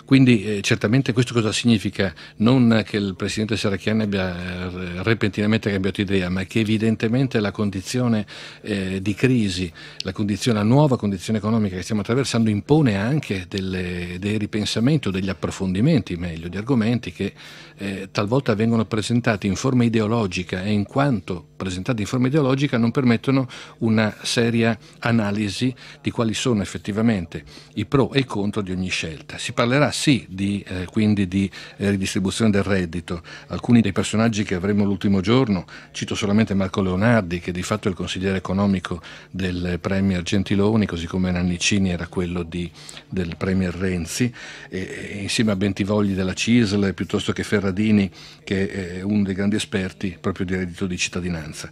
Quindi eh, certamente questo cosa significa? Non che il Presidente Serracchiani abbia eh, repentinamente cambiato idea, ma che evidentemente la condizione eh, di crisi, la, condizione, la, nuova condizione economica che stiamo attraversando impone anche delle, dei ripensamenti o degli approfondimenti, meglio, di argomenti che eh, talvolta vengono presentati in forma ideologica e in quanto presentati in forma ideologica non permettono una seria analisi di quali sono effettivamente i pro e i contro di ogni scelta. Si parlerà sì di, eh, quindi di eh, ridistribuzione del reddito. Alcuni dei personaggi che avremo l'ultimo giorno, cito solamente Marco Leonardi che di fatto è il consigliere economico del Premier Gentiloni, così come Nannicini era quello di, del Premier Renzi, e, e insieme a Bentivogli della CISL piuttosto che Ferradini che è uno dei grandi esperti proprio di reddito di cittadinanza.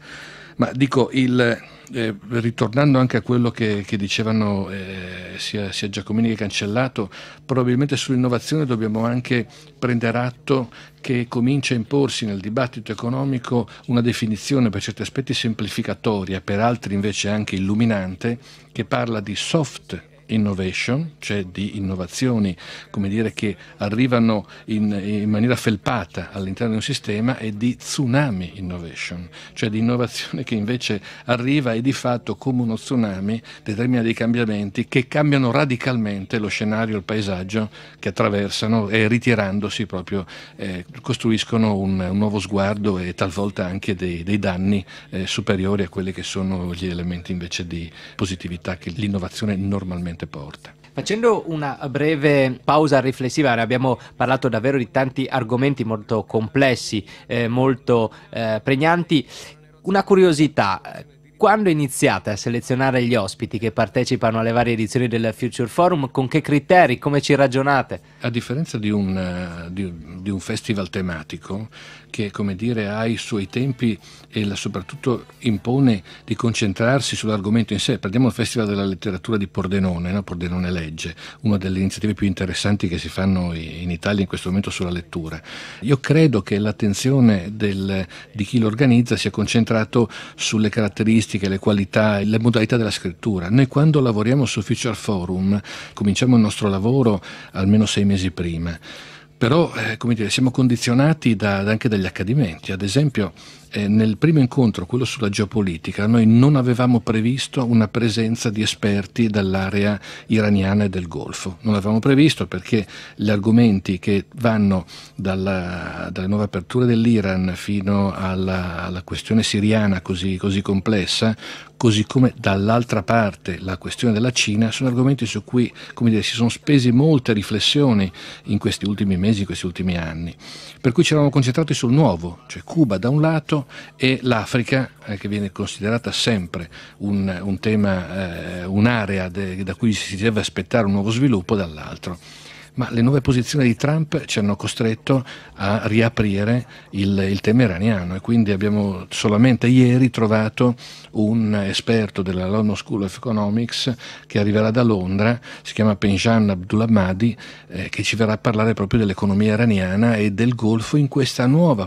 Ma dico, il, eh, ritornando anche a quello che, che dicevano eh, sia, sia, Giacomini che Cancellato, probabilmente sull'innovazione dobbiamo anche prendere atto che comincia a imporsi nel dibattito economico una definizione per certi aspetti semplificatoria, per altri invece anche illuminante, che parla di soft innovation, cioè di innovazioni dire, che arrivano in, in, maniera felpata all'interno di un sistema e di tsunami innovation, cioè di innovazione che invece arriva e di fatto come uno tsunami determina dei cambiamenti che cambiano radicalmente lo scenario, il paesaggio che attraversano e ritirandosi proprio eh, costruiscono un, un, nuovo sguardo e talvolta anche dei, dei danni eh, superiori a quelli che sono gli elementi invece di positività che l'innovazione normalmente sicuramente porta. Facendo una breve pausa riflessiva, abbiamo parlato davvero di tanti argomenti molto complessi, eh, molto eh, pregnanti. Una curiosità, quando iniziate a selezionare gli ospiti che partecipano alle varie edizioni del Future Forum, con che criteri, come ci ragionate? A differenza di un, eh, di, di un festival tematico, che come dire, ha i suoi tempi e soprattutto impone di concentrarsi sull'argomento in sé. Prendiamo il Festival della Letteratura di Pordenone, no? Pordenone Legge, una delle iniziative più interessanti che si fanno in Italia in questo momento sulla lettura. Io credo che l'attenzione del, di chi lo organizza sia concentrata sulle caratteristiche, le qualità, le modalità della scrittura. Noi quando lavoriamo su Future Forum cominciamo il nostro lavoro almeno sei mesi prima però eh, come dire, siamo condizionati da, anche dagli accadimenti, ad esempio eh, nel primo incontro, quello sulla geopolitica, noi non avevamo previsto una presenza di esperti dall'area iraniana e del Golfo. Non l'avevamo previsto perché gli argomenti che vanno dalla, dalle nuove aperture dell'Iran fino alla, alla questione siriana così, così complessa, così come dall'altra parte la questione della Cina, sono argomenti su cui dire, si sono spese molte riflessioni in questi ultimi mesi, in questi ultimi anni. Per cui ci eravamo concentrati sul nuovo, cioè Cuba da un lato e l'Africa eh, che viene considerata sempre un, un tema, eh, un'area de, da cui si deve aspettare un nuovo sviluppo dall'altro ma le nuove posizioni di Trump ci hanno costretto a riaprire il, il, tema iraniano e quindi abbiamo solamente ieri trovato un esperto della London School of Economics che arriverà da Londra, si chiama Penjan Abdullah Mahdi, eh, che ci verrà a parlare proprio dell'economia iraniana e del Golfo in questa nuova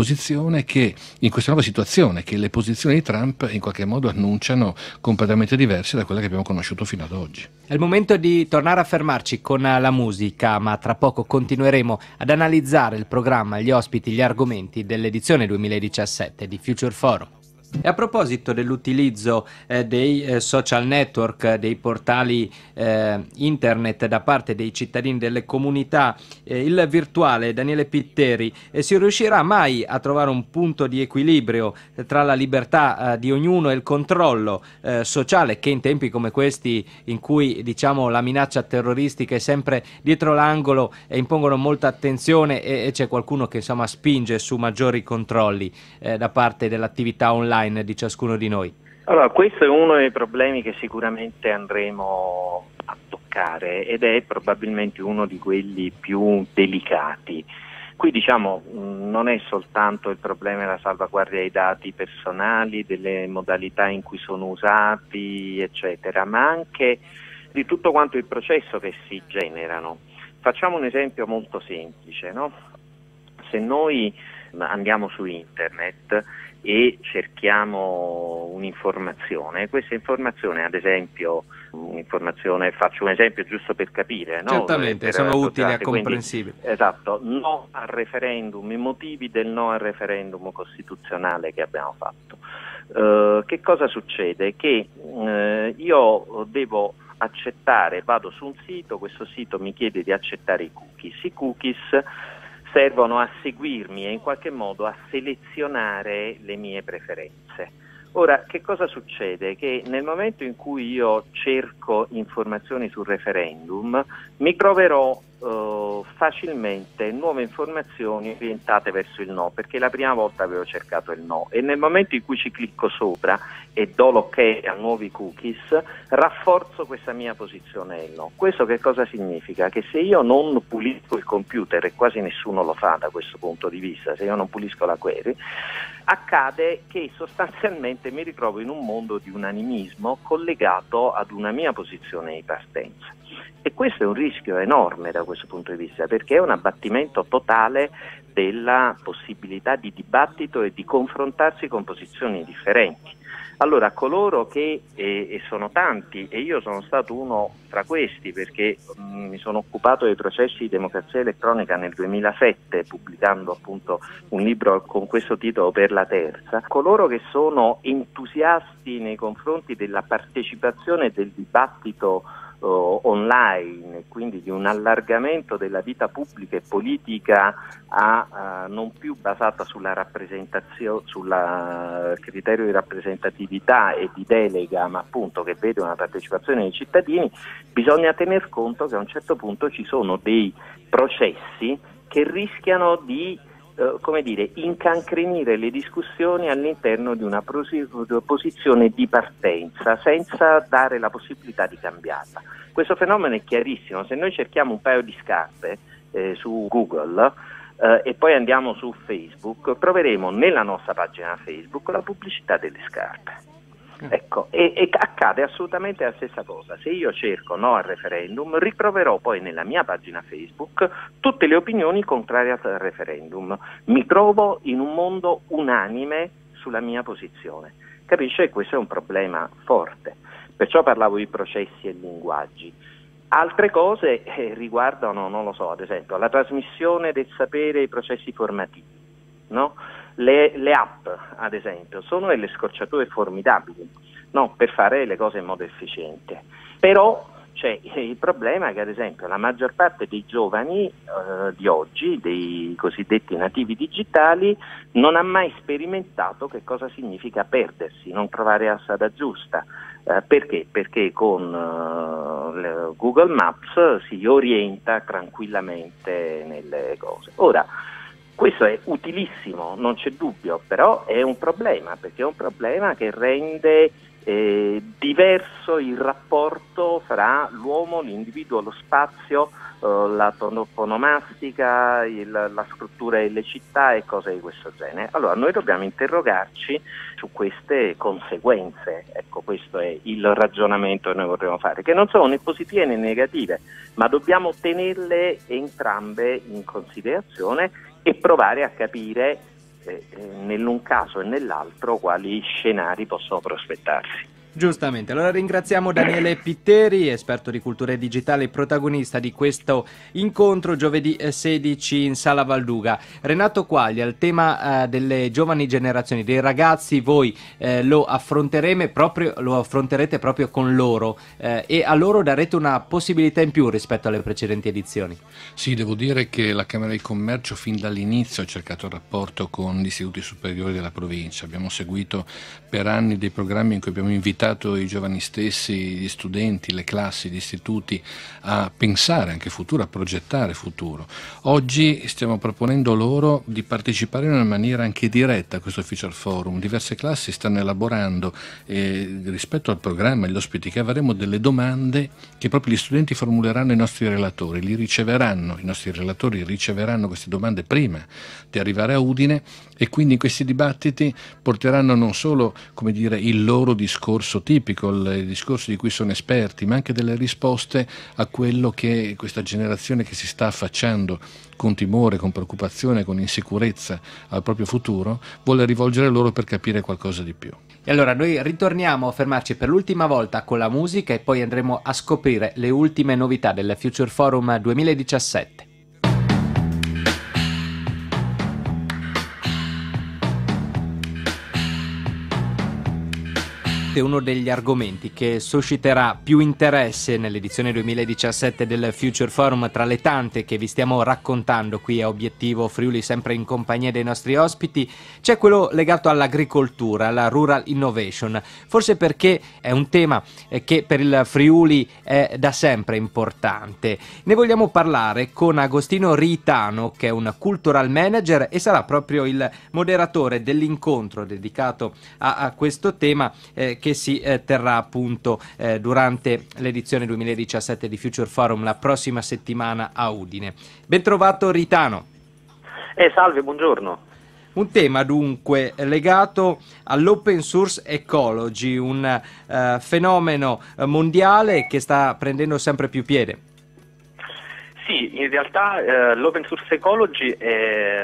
posizione che, in questa nuova situazione, che le posizioni di Trump in qualche modo annunciano completamente diverse da quelle che abbiamo conosciuto fino ad oggi. È il momento di tornare a fermarci con eh, la musica, ma tra poco continueremo ad analizzare il programma, gli ospiti, gli argomenti dell'edizione 2017 di Future Forum. E a proposito dell'utilizzo eh, dei eh, social network, dei portali eh, internet da parte dei cittadini delle comunità, eh, il virtuale Daniele Pitteri eh, si riuscirà mai a trovare un punto di equilibrio eh, tra la libertà di ognuno e il controllo sociale che in tempi come questi in cui diciamo, la minaccia terroristica è sempre dietro l'angolo e impongono molta attenzione e, e c'è qualcuno che insomma, spinge su maggiori controlli da parte dell'attività online? online di ciascuno di noi? Allora, questo è uno dei problemi che sicuramente andremo a toccare ed è probabilmente uno di quelli più delicati. Qui diciamo non è soltanto il problema della salvaguardia dei dati personali, delle modalità in cui sono usati, eccetera, ma anche di tutto quanto il processo che si generano. Facciamo un esempio molto semplice, no? Se noi andiamo su internet e cerchiamo un'informazione. Questa informazione, ad esempio, un'informazione, faccio un esempio giusto per capire. No? Certamente, per sono utili e comprensibili. Esatto, no al referendum, i motivi del no al referendum costituzionale che abbiamo fatto. Uh, che cosa succede? Che uh, io devo accettare, vado su un sito, questo sito mi chiede di accettare i cookies. I cookies servono a seguirmi e in qualche modo a selezionare le mie preferenze. Ora, che cosa succede? Che nel momento in cui io cerco informazioni sul referendum, mi troverò eh, facilmente nuove informazioni orientate verso il no, perché la prima volta avevo cercato il no e nel momento in cui ci clicco sopra e do l'ok a nuovi cookies, rafforzo questa mia posizione il no. Questo che cosa significa? Che se io non pulisco il computer e quasi nessuno lo fa da questo punto di vista, se io non pulisco la query, accade che sostanzialmente mi ritrovo in un mondo di unanimismo collegato ad una mia posizione di partenza. E questo è un rischio enorme da questo punto di vista, perché è un abbattimento totale della possibilità di dibattito e di confrontarsi con posizioni differenti. Allora, coloro che, eh, e sono tanti, e io sono stato uno tra questi perché mh, mi sono occupato dei processi di democrazia elettronica nel 2007, pubblicando appunto un libro con questo titolo per la terza, coloro che sono entusiasti nei confronti della partecipazione e del dibattito oh, online, quindi di un allargamento della vita pubblica e politica a, uh, non più basata sulla rappresentazione, sul eh, criterio di rappresentatività e di delega, ma appunto che vede una partecipazione dei cittadini, bisogna tener conto che a un certo punto ci sono dei processi che rischiano di eh, come dire, incancrenire le discussioni all'interno di una posizione di partenza senza dare la possibilità di cambiarla. Questo fenomeno è chiarissimo, se noi cerchiamo un paio di scarpe eh, su Google eh, e poi andiamo su Facebook, troveremo nella nostra pagina Facebook la pubblicità delle scarpe. Mm. Ecco, e, e, accade assolutamente la stessa cosa. Se io cerco no al referendum, ritroverò poi nella mia pagina Facebook tutte le opinioni contrarie al referendum. Mi trovo in un mondo unanime sulla mia posizione. Capisce? che Questo è un problema forte. Perciò parlavo di processi e linguaggi. Altre cose eh, riguardano, non lo so, ad esempio, la trasmissione del sapere ai processi formativi. No? Le, le app, ad esempio, sono delle scorciatoie formidabili no? per fare le cose in modo efficiente. Però c'è il problema che, ad esempio, la maggior parte dei giovani eh, di oggi, dei cosiddetti nativi digitali, non ha mai sperimentato che cosa significa perdersi, non trovare la strada giusta. Eh, perché? Perché con eh, Google Maps si orienta tranquillamente nelle cose. Ora, questo è utilissimo, non c'è dubbio, però è un problema, perché è un problema che rende eh, diverso il rapporto fra l'uomo, l'individuo, lo spazio, eh, la tonoponomastica, il, la struttura delle città e cose di questo genere. Allora noi dobbiamo interrogarci su queste conseguenze, ecco questo è il ragionamento che noi vorremmo fare, che non sono né positive né negative, ma dobbiamo tenerle entrambe in considerazione e provare a capire eh, eh, nell'un caso e nell'altro quali scenari possono prospettarsi. Giustamente, allora ringraziamo Daniele Pitteri, esperto di cultura digitale e protagonista di questo incontro giovedì 16 eh, in Sala Valduga. Renato Quaglia, il tema eh, delle giovani generazioni, dei ragazzi, voi eh, lo, proprio, lo, affronterete proprio con loro eh, e a loro darete una possibilità in più rispetto alle precedenti edizioni. Sì, devo dire che la Camera di Commercio fin dall'inizio ha cercato il rapporto con gli istituti superiori della provincia. Abbiamo seguito per anni dei programmi in cui abbiamo invitato invitato i giovani stessi, gli studenti, le classi, gli istituti a pensare anche futuro, a progettare futuro. Oggi stiamo proponendo loro di partecipare in una maniera anche diretta a questo official Forum. Diverse classi stanno elaborando eh, rispetto al programma e agli ospiti che avremo delle domande che proprio gli studenti formuleranno ai nostri relatori, li riceveranno, i nostri relatori riceveranno queste domande prima di arrivare a Udine e quindi in questi dibattiti porteranno non solo dire, il loro discorso discorso tipico, il discorso di cui sono esperti, ma anche delle risposte a quello che questa generazione che si sta affacciando con timore, con preoccupazione, con insicurezza al proprio futuro, vuole rivolgere loro per capire qualcosa di più. E allora noi ritorniamo a fermarci per l'ultima volta con la musica e poi andremo a scoprire le ultime novità del Future Forum 2017. sicuramente uno degli argomenti che susciterà più interesse nell'edizione 2017 del Future Forum tra le tante che vi stiamo raccontando qui a Obiettivo Friuli sempre in compagnia dei nostri ospiti c'è quello legato all'agricoltura, alla rural innovation, forse perché è un tema eh, che per il Friuli è da sempre importante. Ne vogliamo parlare con Agostino Ritano che è un cultural manager e sarà proprio il moderatore dell'incontro dedicato a, a questo tema eh, che si eh, terrà appunto eh, durante l'edizione 2017 di Future Forum la prossima settimana a Udine. Bentrovato Ritano. Eh, salve, buongiorno. Un tema dunque legato all'open source ecology, un eh, fenomeno eh, mondiale che sta prendendo sempre più piede. Sì, in realtà eh, l'open source ecology è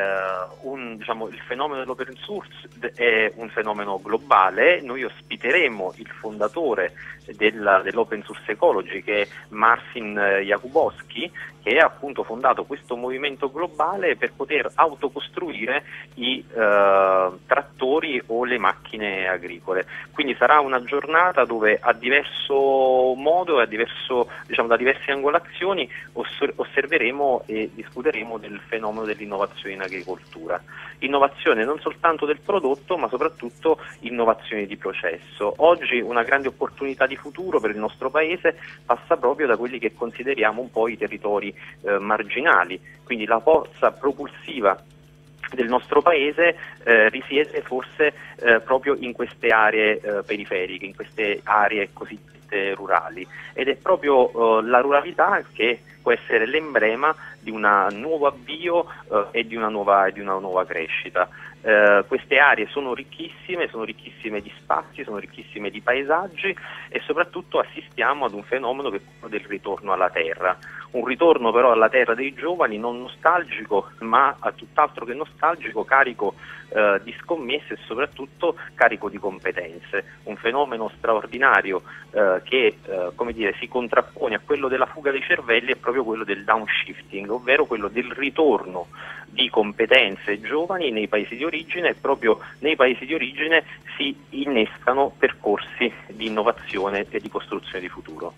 un, diciamo, il fenomeno dell'open source è un fenomeno globale, noi ospiteremo il fondatore della, dell'open source ecology che è Marcin eh, Jakubowski che ha appunto fondato questo movimento globale per poter autocostruire i eh, trattori o le macchine agricole. Quindi sarà una giornata dove a diverso modo e diciamo, da diverse angolazioni osserveremo e discuteremo del fenomeno dell'innovazione in agricoltura. Innovazione non soltanto del prodotto ma soprattutto innovazione di processo. Oggi una grande opportunità di futuro per il nostro Paese passa proprio da quelli che consideriamo un po' i territori eh, marginali, quindi la forza propulsiva del nostro paese eh, risiede forse eh, proprio in queste aree eh, periferiche, in queste aree cosiddette rurali ed è proprio eh, la ruralità che può essere l'emblema di un nuovo avvio eh, e di una, nuova, di una nuova crescita. Eh, queste aree sono ricchissime, sono ricchissime di spazi, sono ricchissime di paesaggi e soprattutto assistiamo ad un fenomeno che è quello del ritorno alla terra. Un ritorno però alla terra dei giovani non nostalgico ma tutt'altro che nostalgico, carico eh, di scommesse e soprattutto carico di competenze. Un fenomeno straordinario eh, che eh, dire, si contrappone a quello della fuga dei cervelli è proprio quello del downshifting, ovvero quello del ritorno di competenze giovani nei paesi di origine origine e proprio nei paesi di origine si innescano percorsi di innovazione e di costruzione di futuro.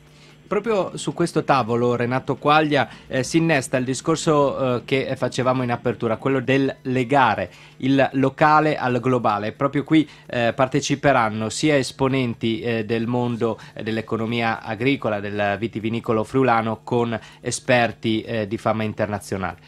Proprio su questo tavolo, Renato Quaglia, eh, si innesta il discorso eh, che facevamo in apertura, quello del legare il locale al globale. Proprio qui eh, parteciperanno sia esponenti eh, del mondo eh, dell'economia agricola, del vitivinicolo friulano, con esperti eh, di fama internazionale.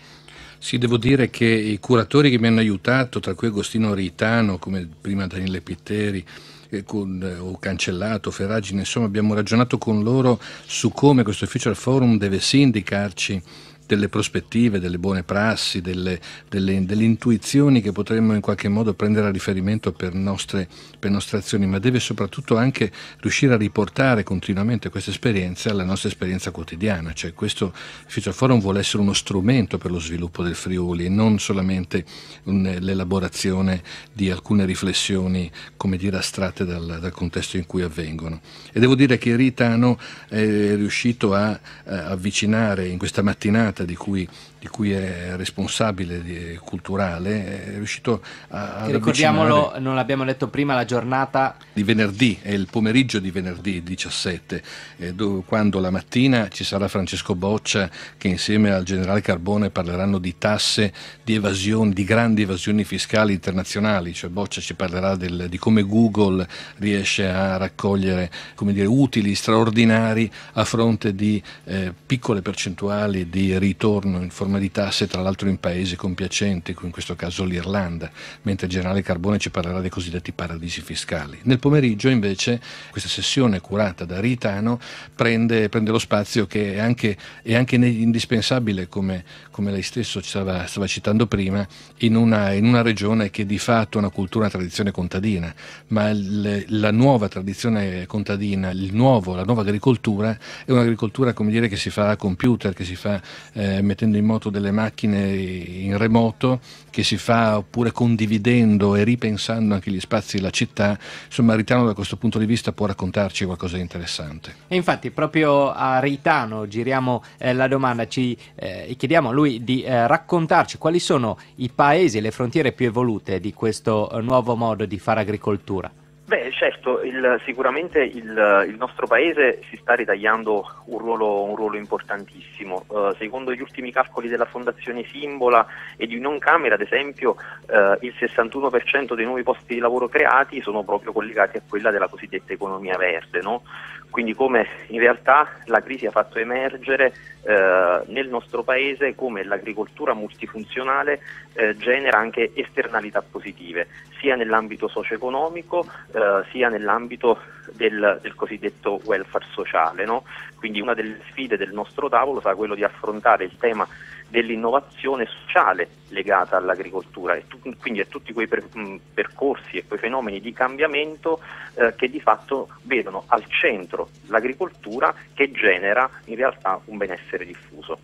Sì, devo dire che i curatori che mi hanno aiutato, tra cui Agostino Ritano, come prima Daniele Pitteri, eh, con, eh, o cancellato, Ferragine, insomma abbiamo ragionato con loro su come questo Future Forum deve indicarci delle prospettive, delle buone prassi, delle, delle, delle intuizioni che potremmo in qualche modo prendere a riferimento per nostre penostrazioni, ma deve soprattutto anche riuscire a riportare continuamente questa esperienza alla nostra esperienza quotidiana, cioè questo Future Forum vuole essere uno strumento per lo sviluppo del Friuli e non solamente un, l'elaborazione di alcune riflessioni, come dire, astratte dal, dal, contesto in cui avvengono. E devo dire che Ritano è riuscito a, a eh, avvicinare in questa mattinata di cui di cui è responsabile di, culturale, è riuscito a... Che ricordiamolo, non l'abbiamo detto prima, la giornata... Di venerdì, è il pomeriggio di venerdì 17, eh, dove, quando la mattina ci sarà Francesco Boccia che insieme al generale Carbone parleranno di tasse, di evasioni, di grandi evasioni fiscali internazionali, cioè Boccia ci parlerà del, di come Google riesce a raccogliere dire, utili straordinari a fronte di eh, piccole percentuali di ritorno informativo ritorno di tasse tra l'altro in paesi compiacenti, in questo caso l'Irlanda, mentre il generale Carbone ci parlerà dei cosiddetti paradisi fiscali. Nel pomeriggio invece questa sessione curata da Ritano prende, prende lo spazio che è anche, è anche indispensabile, come, come, lei stesso stava, stava citando prima, in una, in una, regione che di fatto ha una cultura, una tradizione contadina, ma le, la nuova tradizione contadina, il nuovo, la nuova agricoltura è un'agricoltura come dire, che si fa a computer, che si fa eh, mettendo in moto noto delle macchine in remoto che si fa oppure condividendo e ripensando anche gli spazi della città, insomma Ritano da questo punto di vista può raccontarci qualcosa di interessante. E infatti proprio a Ritano giriamo eh, la domanda, ci eh, chiediamo a lui di eh, raccontarci quali sono i paesi e le frontiere più evolute di questo eh, nuovo modo di fare agricoltura. Beh, certo, il, sicuramente il, il, nostro paese si sta ritagliando un ruolo, un ruolo importantissimo. Uh, secondo gli ultimi calcoli della Fondazione Simbola e di Camera, ad esempio, uh, il 61% dei nuovi posti di lavoro creati sono proprio collegati a quella della cosiddetta economia verde. No? quindi come in realtà la crisi ha fatto emergere eh, nel nostro paese come l'agricoltura multifunzionale eh, genera anche esternalità positive, sia nell'ambito socio-economico eh, sia nell'ambito del, del, cosiddetto welfare sociale. No? Quindi una delle sfide del nostro tavolo sarà quello di affrontare il tema dell'innovazione sociale legata all'agricoltura e tu, quindi a tutti quei per, mh, percorsi e quei fenomeni di cambiamento eh, che di fatto vedono al centro l'agricoltura che genera in realtà un benessere diffuso.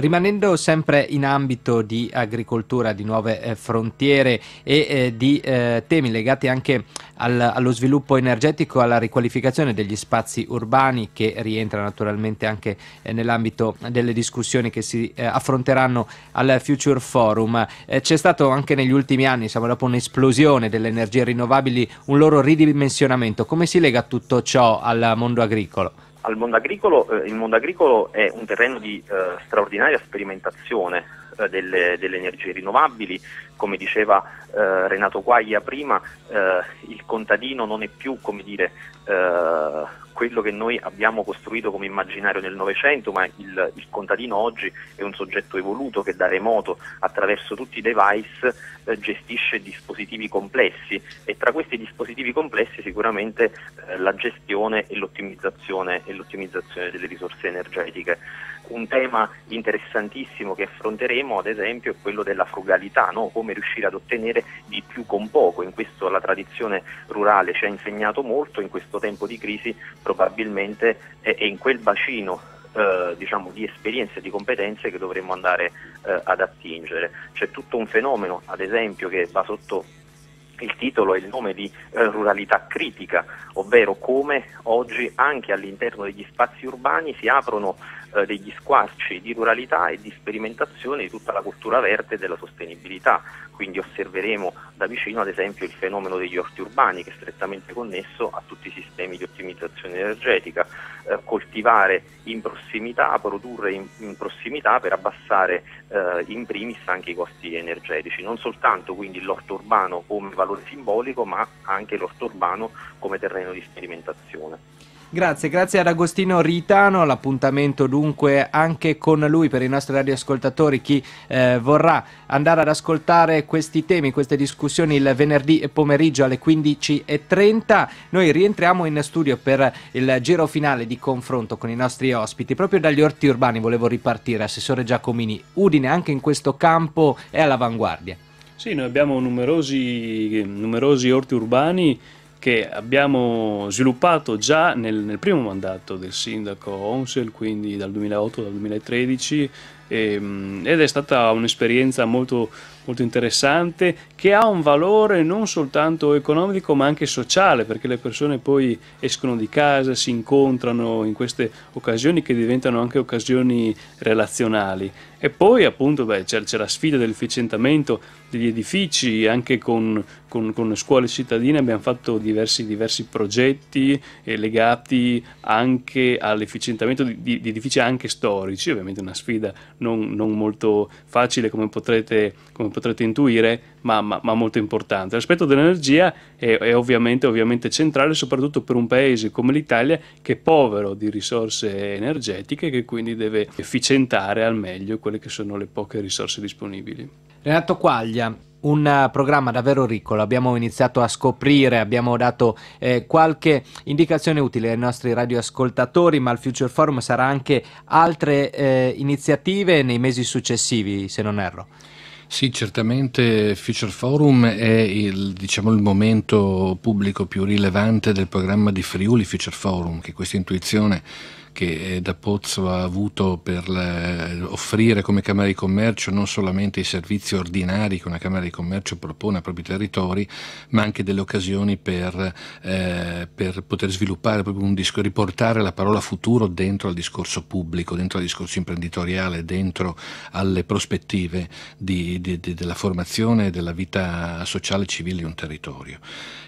Rimanendo sempre in ambito di agricoltura, di nuove eh, frontiere e eh, di eh, temi legati anche al, allo sviluppo energetico, alla riqualificazione degli spazi urbani che rientra naturalmente anche eh, nell'ambito delle discussioni che si eh, affronteranno al Future Forum, eh, c'è stato anche negli ultimi anni, siamo dopo un'esplosione delle energie rinnovabili, un loro ridimensionamento. Come si lega tutto ciò al mondo agricolo? al mondo agricolo, eh, il mondo agricolo è un terreno di eh, straordinaria sperimentazione eh, delle, delle, energie rinnovabili, come diceva eh, Renato Guaglia prima, eh, il contadino non è più come dire, eh, quello che noi abbiamo costruito come immaginario nel Novecento, ma il, il, contadino oggi è un soggetto evoluto che da remoto attraverso tutti i device eh, gestisce dispositivi complessi e tra questi dispositivi complessi sicuramente eh, la gestione e l'ottimizzazione, e l'ottimizzazione delle risorse energetiche un tema interessantissimo che affronteremo ad esempio è quello della frugalità, no? come riuscire ad ottenere di più con poco, in questo la tradizione rurale ci ha insegnato molto, in questo tempo di crisi probabilmente è, in quel bacino eh, diciamo, di esperienze e di competenze che dovremmo andare eh, ad attingere. C'è tutto un fenomeno ad esempio che va sotto il titolo e il nome di eh, ruralità critica, ovvero come oggi anche all'interno degli spazi urbani si aprono eh, degli squarci di ruralità e di sperimentazione di tutta la cultura verde e della sostenibilità. Quindi osserveremo da vicino ad esempio il fenomeno degli orti urbani che è strettamente connesso a tutti i sistemi di ottimizzazione energetica, eh, coltivare in prossimità, produrre in, in prossimità per abbassare eh, in primis anche i costi energetici, non soltanto quindi l'orto urbano come valore simbolico ma anche l'orto urbano come terreno di sperimentazione. Grazie, grazie ad Agostino Ritano, l'appuntamento dunque anche con lui per i nostri radioascoltatori, chi eh, vorrà andare ad ascoltare questi temi, queste discussioni il venerdì pomeriggio alle 15.30. Noi rientriamo in studio per il giro finale di confronto con i nostri ospiti, proprio dagli orti urbani volevo ripartire, Assessore Giacomini, Udine anche in questo campo è all'avanguardia. Sì, noi abbiamo numerosi, numerosi orti urbani che abbiamo sviluppato già nel, nel primo mandato del sindaco Onsel, quindi dal 2008 al 2013, e, ed è stata un'esperienza molto, molto interessante che ha un valore non soltanto economico ma anche sociale, perché le persone poi escono di casa, si incontrano in queste occasioni che diventano anche occasioni relazionali. E poi appunto beh, c'è, c'è la sfida dell'efficientamento degli edifici, anche con, con, con scuole cittadine abbiamo fatto diversi, diversi progetti eh, legati anche all'efficientamento di, di, di, edifici anche storici, ovviamente una sfida non, non molto facile come potrete, come potrete intuire, ma, ma, ma, molto importante. L'aspetto dell'energia è, è ovviamente, ovviamente, centrale, soprattutto per un paese come l'Italia che è povero di risorse energetiche e che quindi deve efficientare al meglio quelle che sono le poche risorse disponibili. Renato Quaglia, un eh, programma davvero ricco, l'abbiamo iniziato a scoprire, abbiamo dato eh, qualche indicazione utile ai nostri radioascoltatori, ma il Future Forum sarà anche altre eh, iniziative nei mesi successivi, se non erro. Sì, certamente Future Forum è il, diciamo, il, momento pubblico più rilevante del programma di Friuli Future Forum, che questa intuizione che eh, da Pozzo ha avuto per eh, offrire come Camera di Commercio non solamente i servizi ordinari che una Camera di Commercio propone ai propri territori, ma anche delle occasioni per, eh, per poter sviluppare proprio un discorso, riportare la parola futuro dentro al discorso pubblico, dentro al discorso imprenditoriale, dentro alle prospettive di, di, di, della formazione e della vita sociale e civile di un territorio.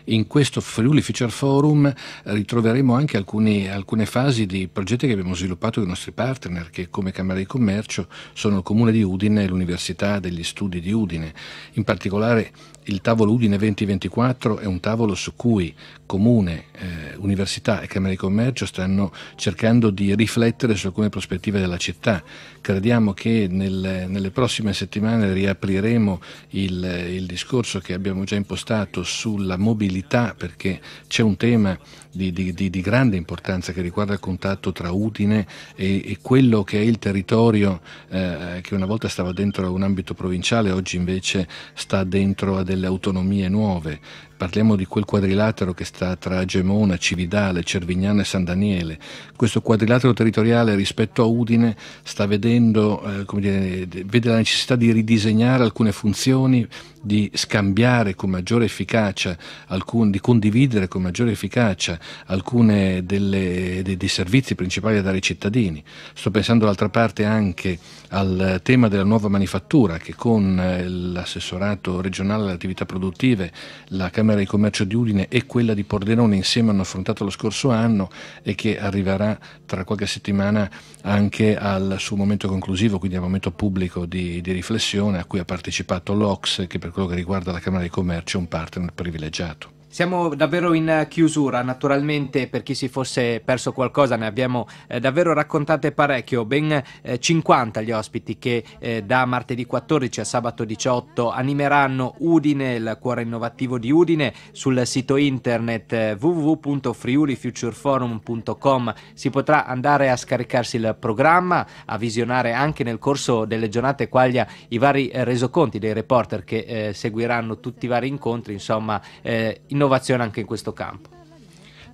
In questo Friuli Future Forum ritroveremo anche alcuni, alcune fasi di progetti progetti che abbiamo sviluppato con i nostri partner che come Camera di Commercio sono il Comune di Udine e l'Università degli Studi di Udine. In particolare il tavolo Udine 2024 è un tavolo su cui Comune, eh, Università e Camera di Commercio stanno cercando di riflettere su alcune prospettive della città. Crediamo che nel, nelle prossime settimane riapriremo il, il discorso che abbiamo già impostato sulla mobilità perché c'è un tema di, di, di, grande importanza che riguarda il contatto tra Udine e, e quello che è il territorio eh, che una volta stava dentro un ambito provinciale, oggi invece sta dentro a delle autonomie nuove. Parliamo di quel quadrilatero che sta tra Gemona, Cividale, Cervignano e San Daniele. Questo quadrilatero territoriale rispetto a Udine sta vedendo, eh, dire, vede la necessità di ridisegnare alcune funzioni, di scambiare con maggiore efficacia, alcun, di condividere con maggiore efficacia alcuni dei, dei servizi principali da dare ai cittadini. Sto pensando d'altra parte anche al tema della nuova manifattura che con eh, l'assessorato regionale alle attività produttive, la Camera di Commercio di Udine e quella di Pordenone insieme hanno affrontato lo scorso anno e che arriverà tra qualche settimana anche al suo momento conclusivo, quindi al momento pubblico di, di riflessione a cui ha partecipato l'Ox che per quello che riguarda la Camera di Commercio è un partner privilegiato. Siamo davvero in eh, chiusura, naturalmente per chi si fosse perso qualcosa ne abbiamo eh, davvero raccontate parecchio, ben eh, 50 gli ospiti che eh, da martedì 14 a sabato 18 animeranno Udine, il cuore innovativo di Udine, sul sito internet eh, www.friulifutureforum.com si potrà andare a scaricarsi il programma, a visionare anche nel corso delle giornate quaglia i vari eh, resoconti dei reporter che seguiranno tutti i vari incontri, insomma in innovazione anche in questo campo.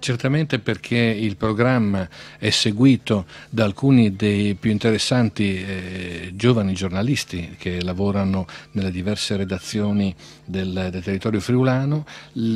Certamente perché il programma è seguito da alcuni dei più interessanti eh, giovani giornalisti che lavorano nelle diverse redazioni del, del territorio friulano,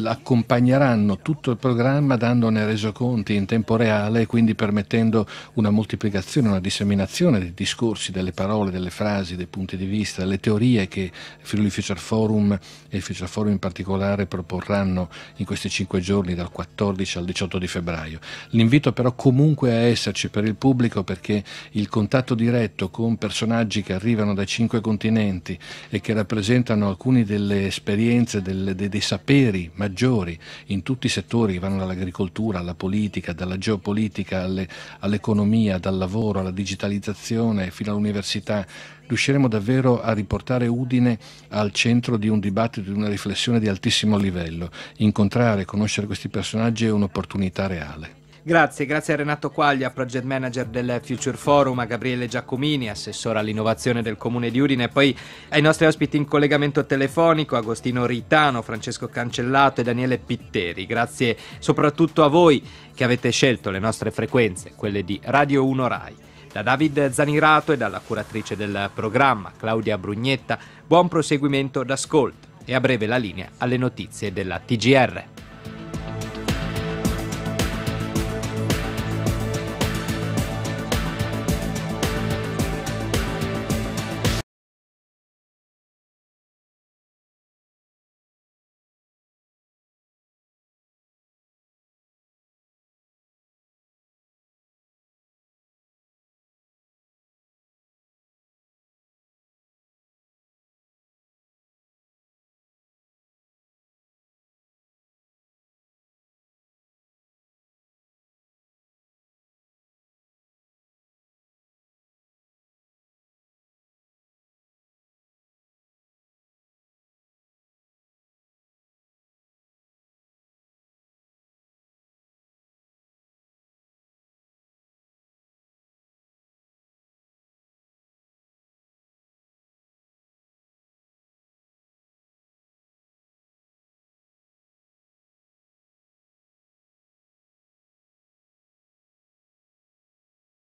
accompagneranno tutto il programma dandone resoconti in tempo reale e quindi permettendo una moltiplicazione, una disseminazione dei discorsi, delle parole, delle frasi, dei punti di vista, delle teorie che Friuli Future Forum e il Future Forum in particolare proporranno in questi cinque giorni dal 14 al 18 18 di febbraio. L'invito però comunque a esserci per il pubblico perché il contatto diretto con personaggi che arrivano da cinque continenti e che rappresentano alcune delle esperienze, delle, dei, dei saperi maggiori in tutti i settori, vanno dall'agricoltura alla politica, dalla geopolitica alle, all'economia, dal lavoro alla digitalizzazione fino all'università riusciremo davvero a riportare Udine al centro di un dibattito, di una riflessione di altissimo livello. Incontrare, conoscere questi personaggi è un'opportunità reale. Grazie, grazie a Renato Quaglia, project manager del Future Forum, a Gabriele Giacomini, assessore all'innovazione del comune di Udine, e poi ai nostri ospiti in collegamento telefonico Agostino Ritano, Francesco Cancellato e Daniele Pitteri. Grazie soprattutto a voi che avete scelto le nostre frequenze, quelle di Radio 1 Rai. Da David Zanirato e dalla curatrice del programma, Claudia Brugnetta, buon proseguimento d'ascolto e a breve la linea alle notizie della TGR.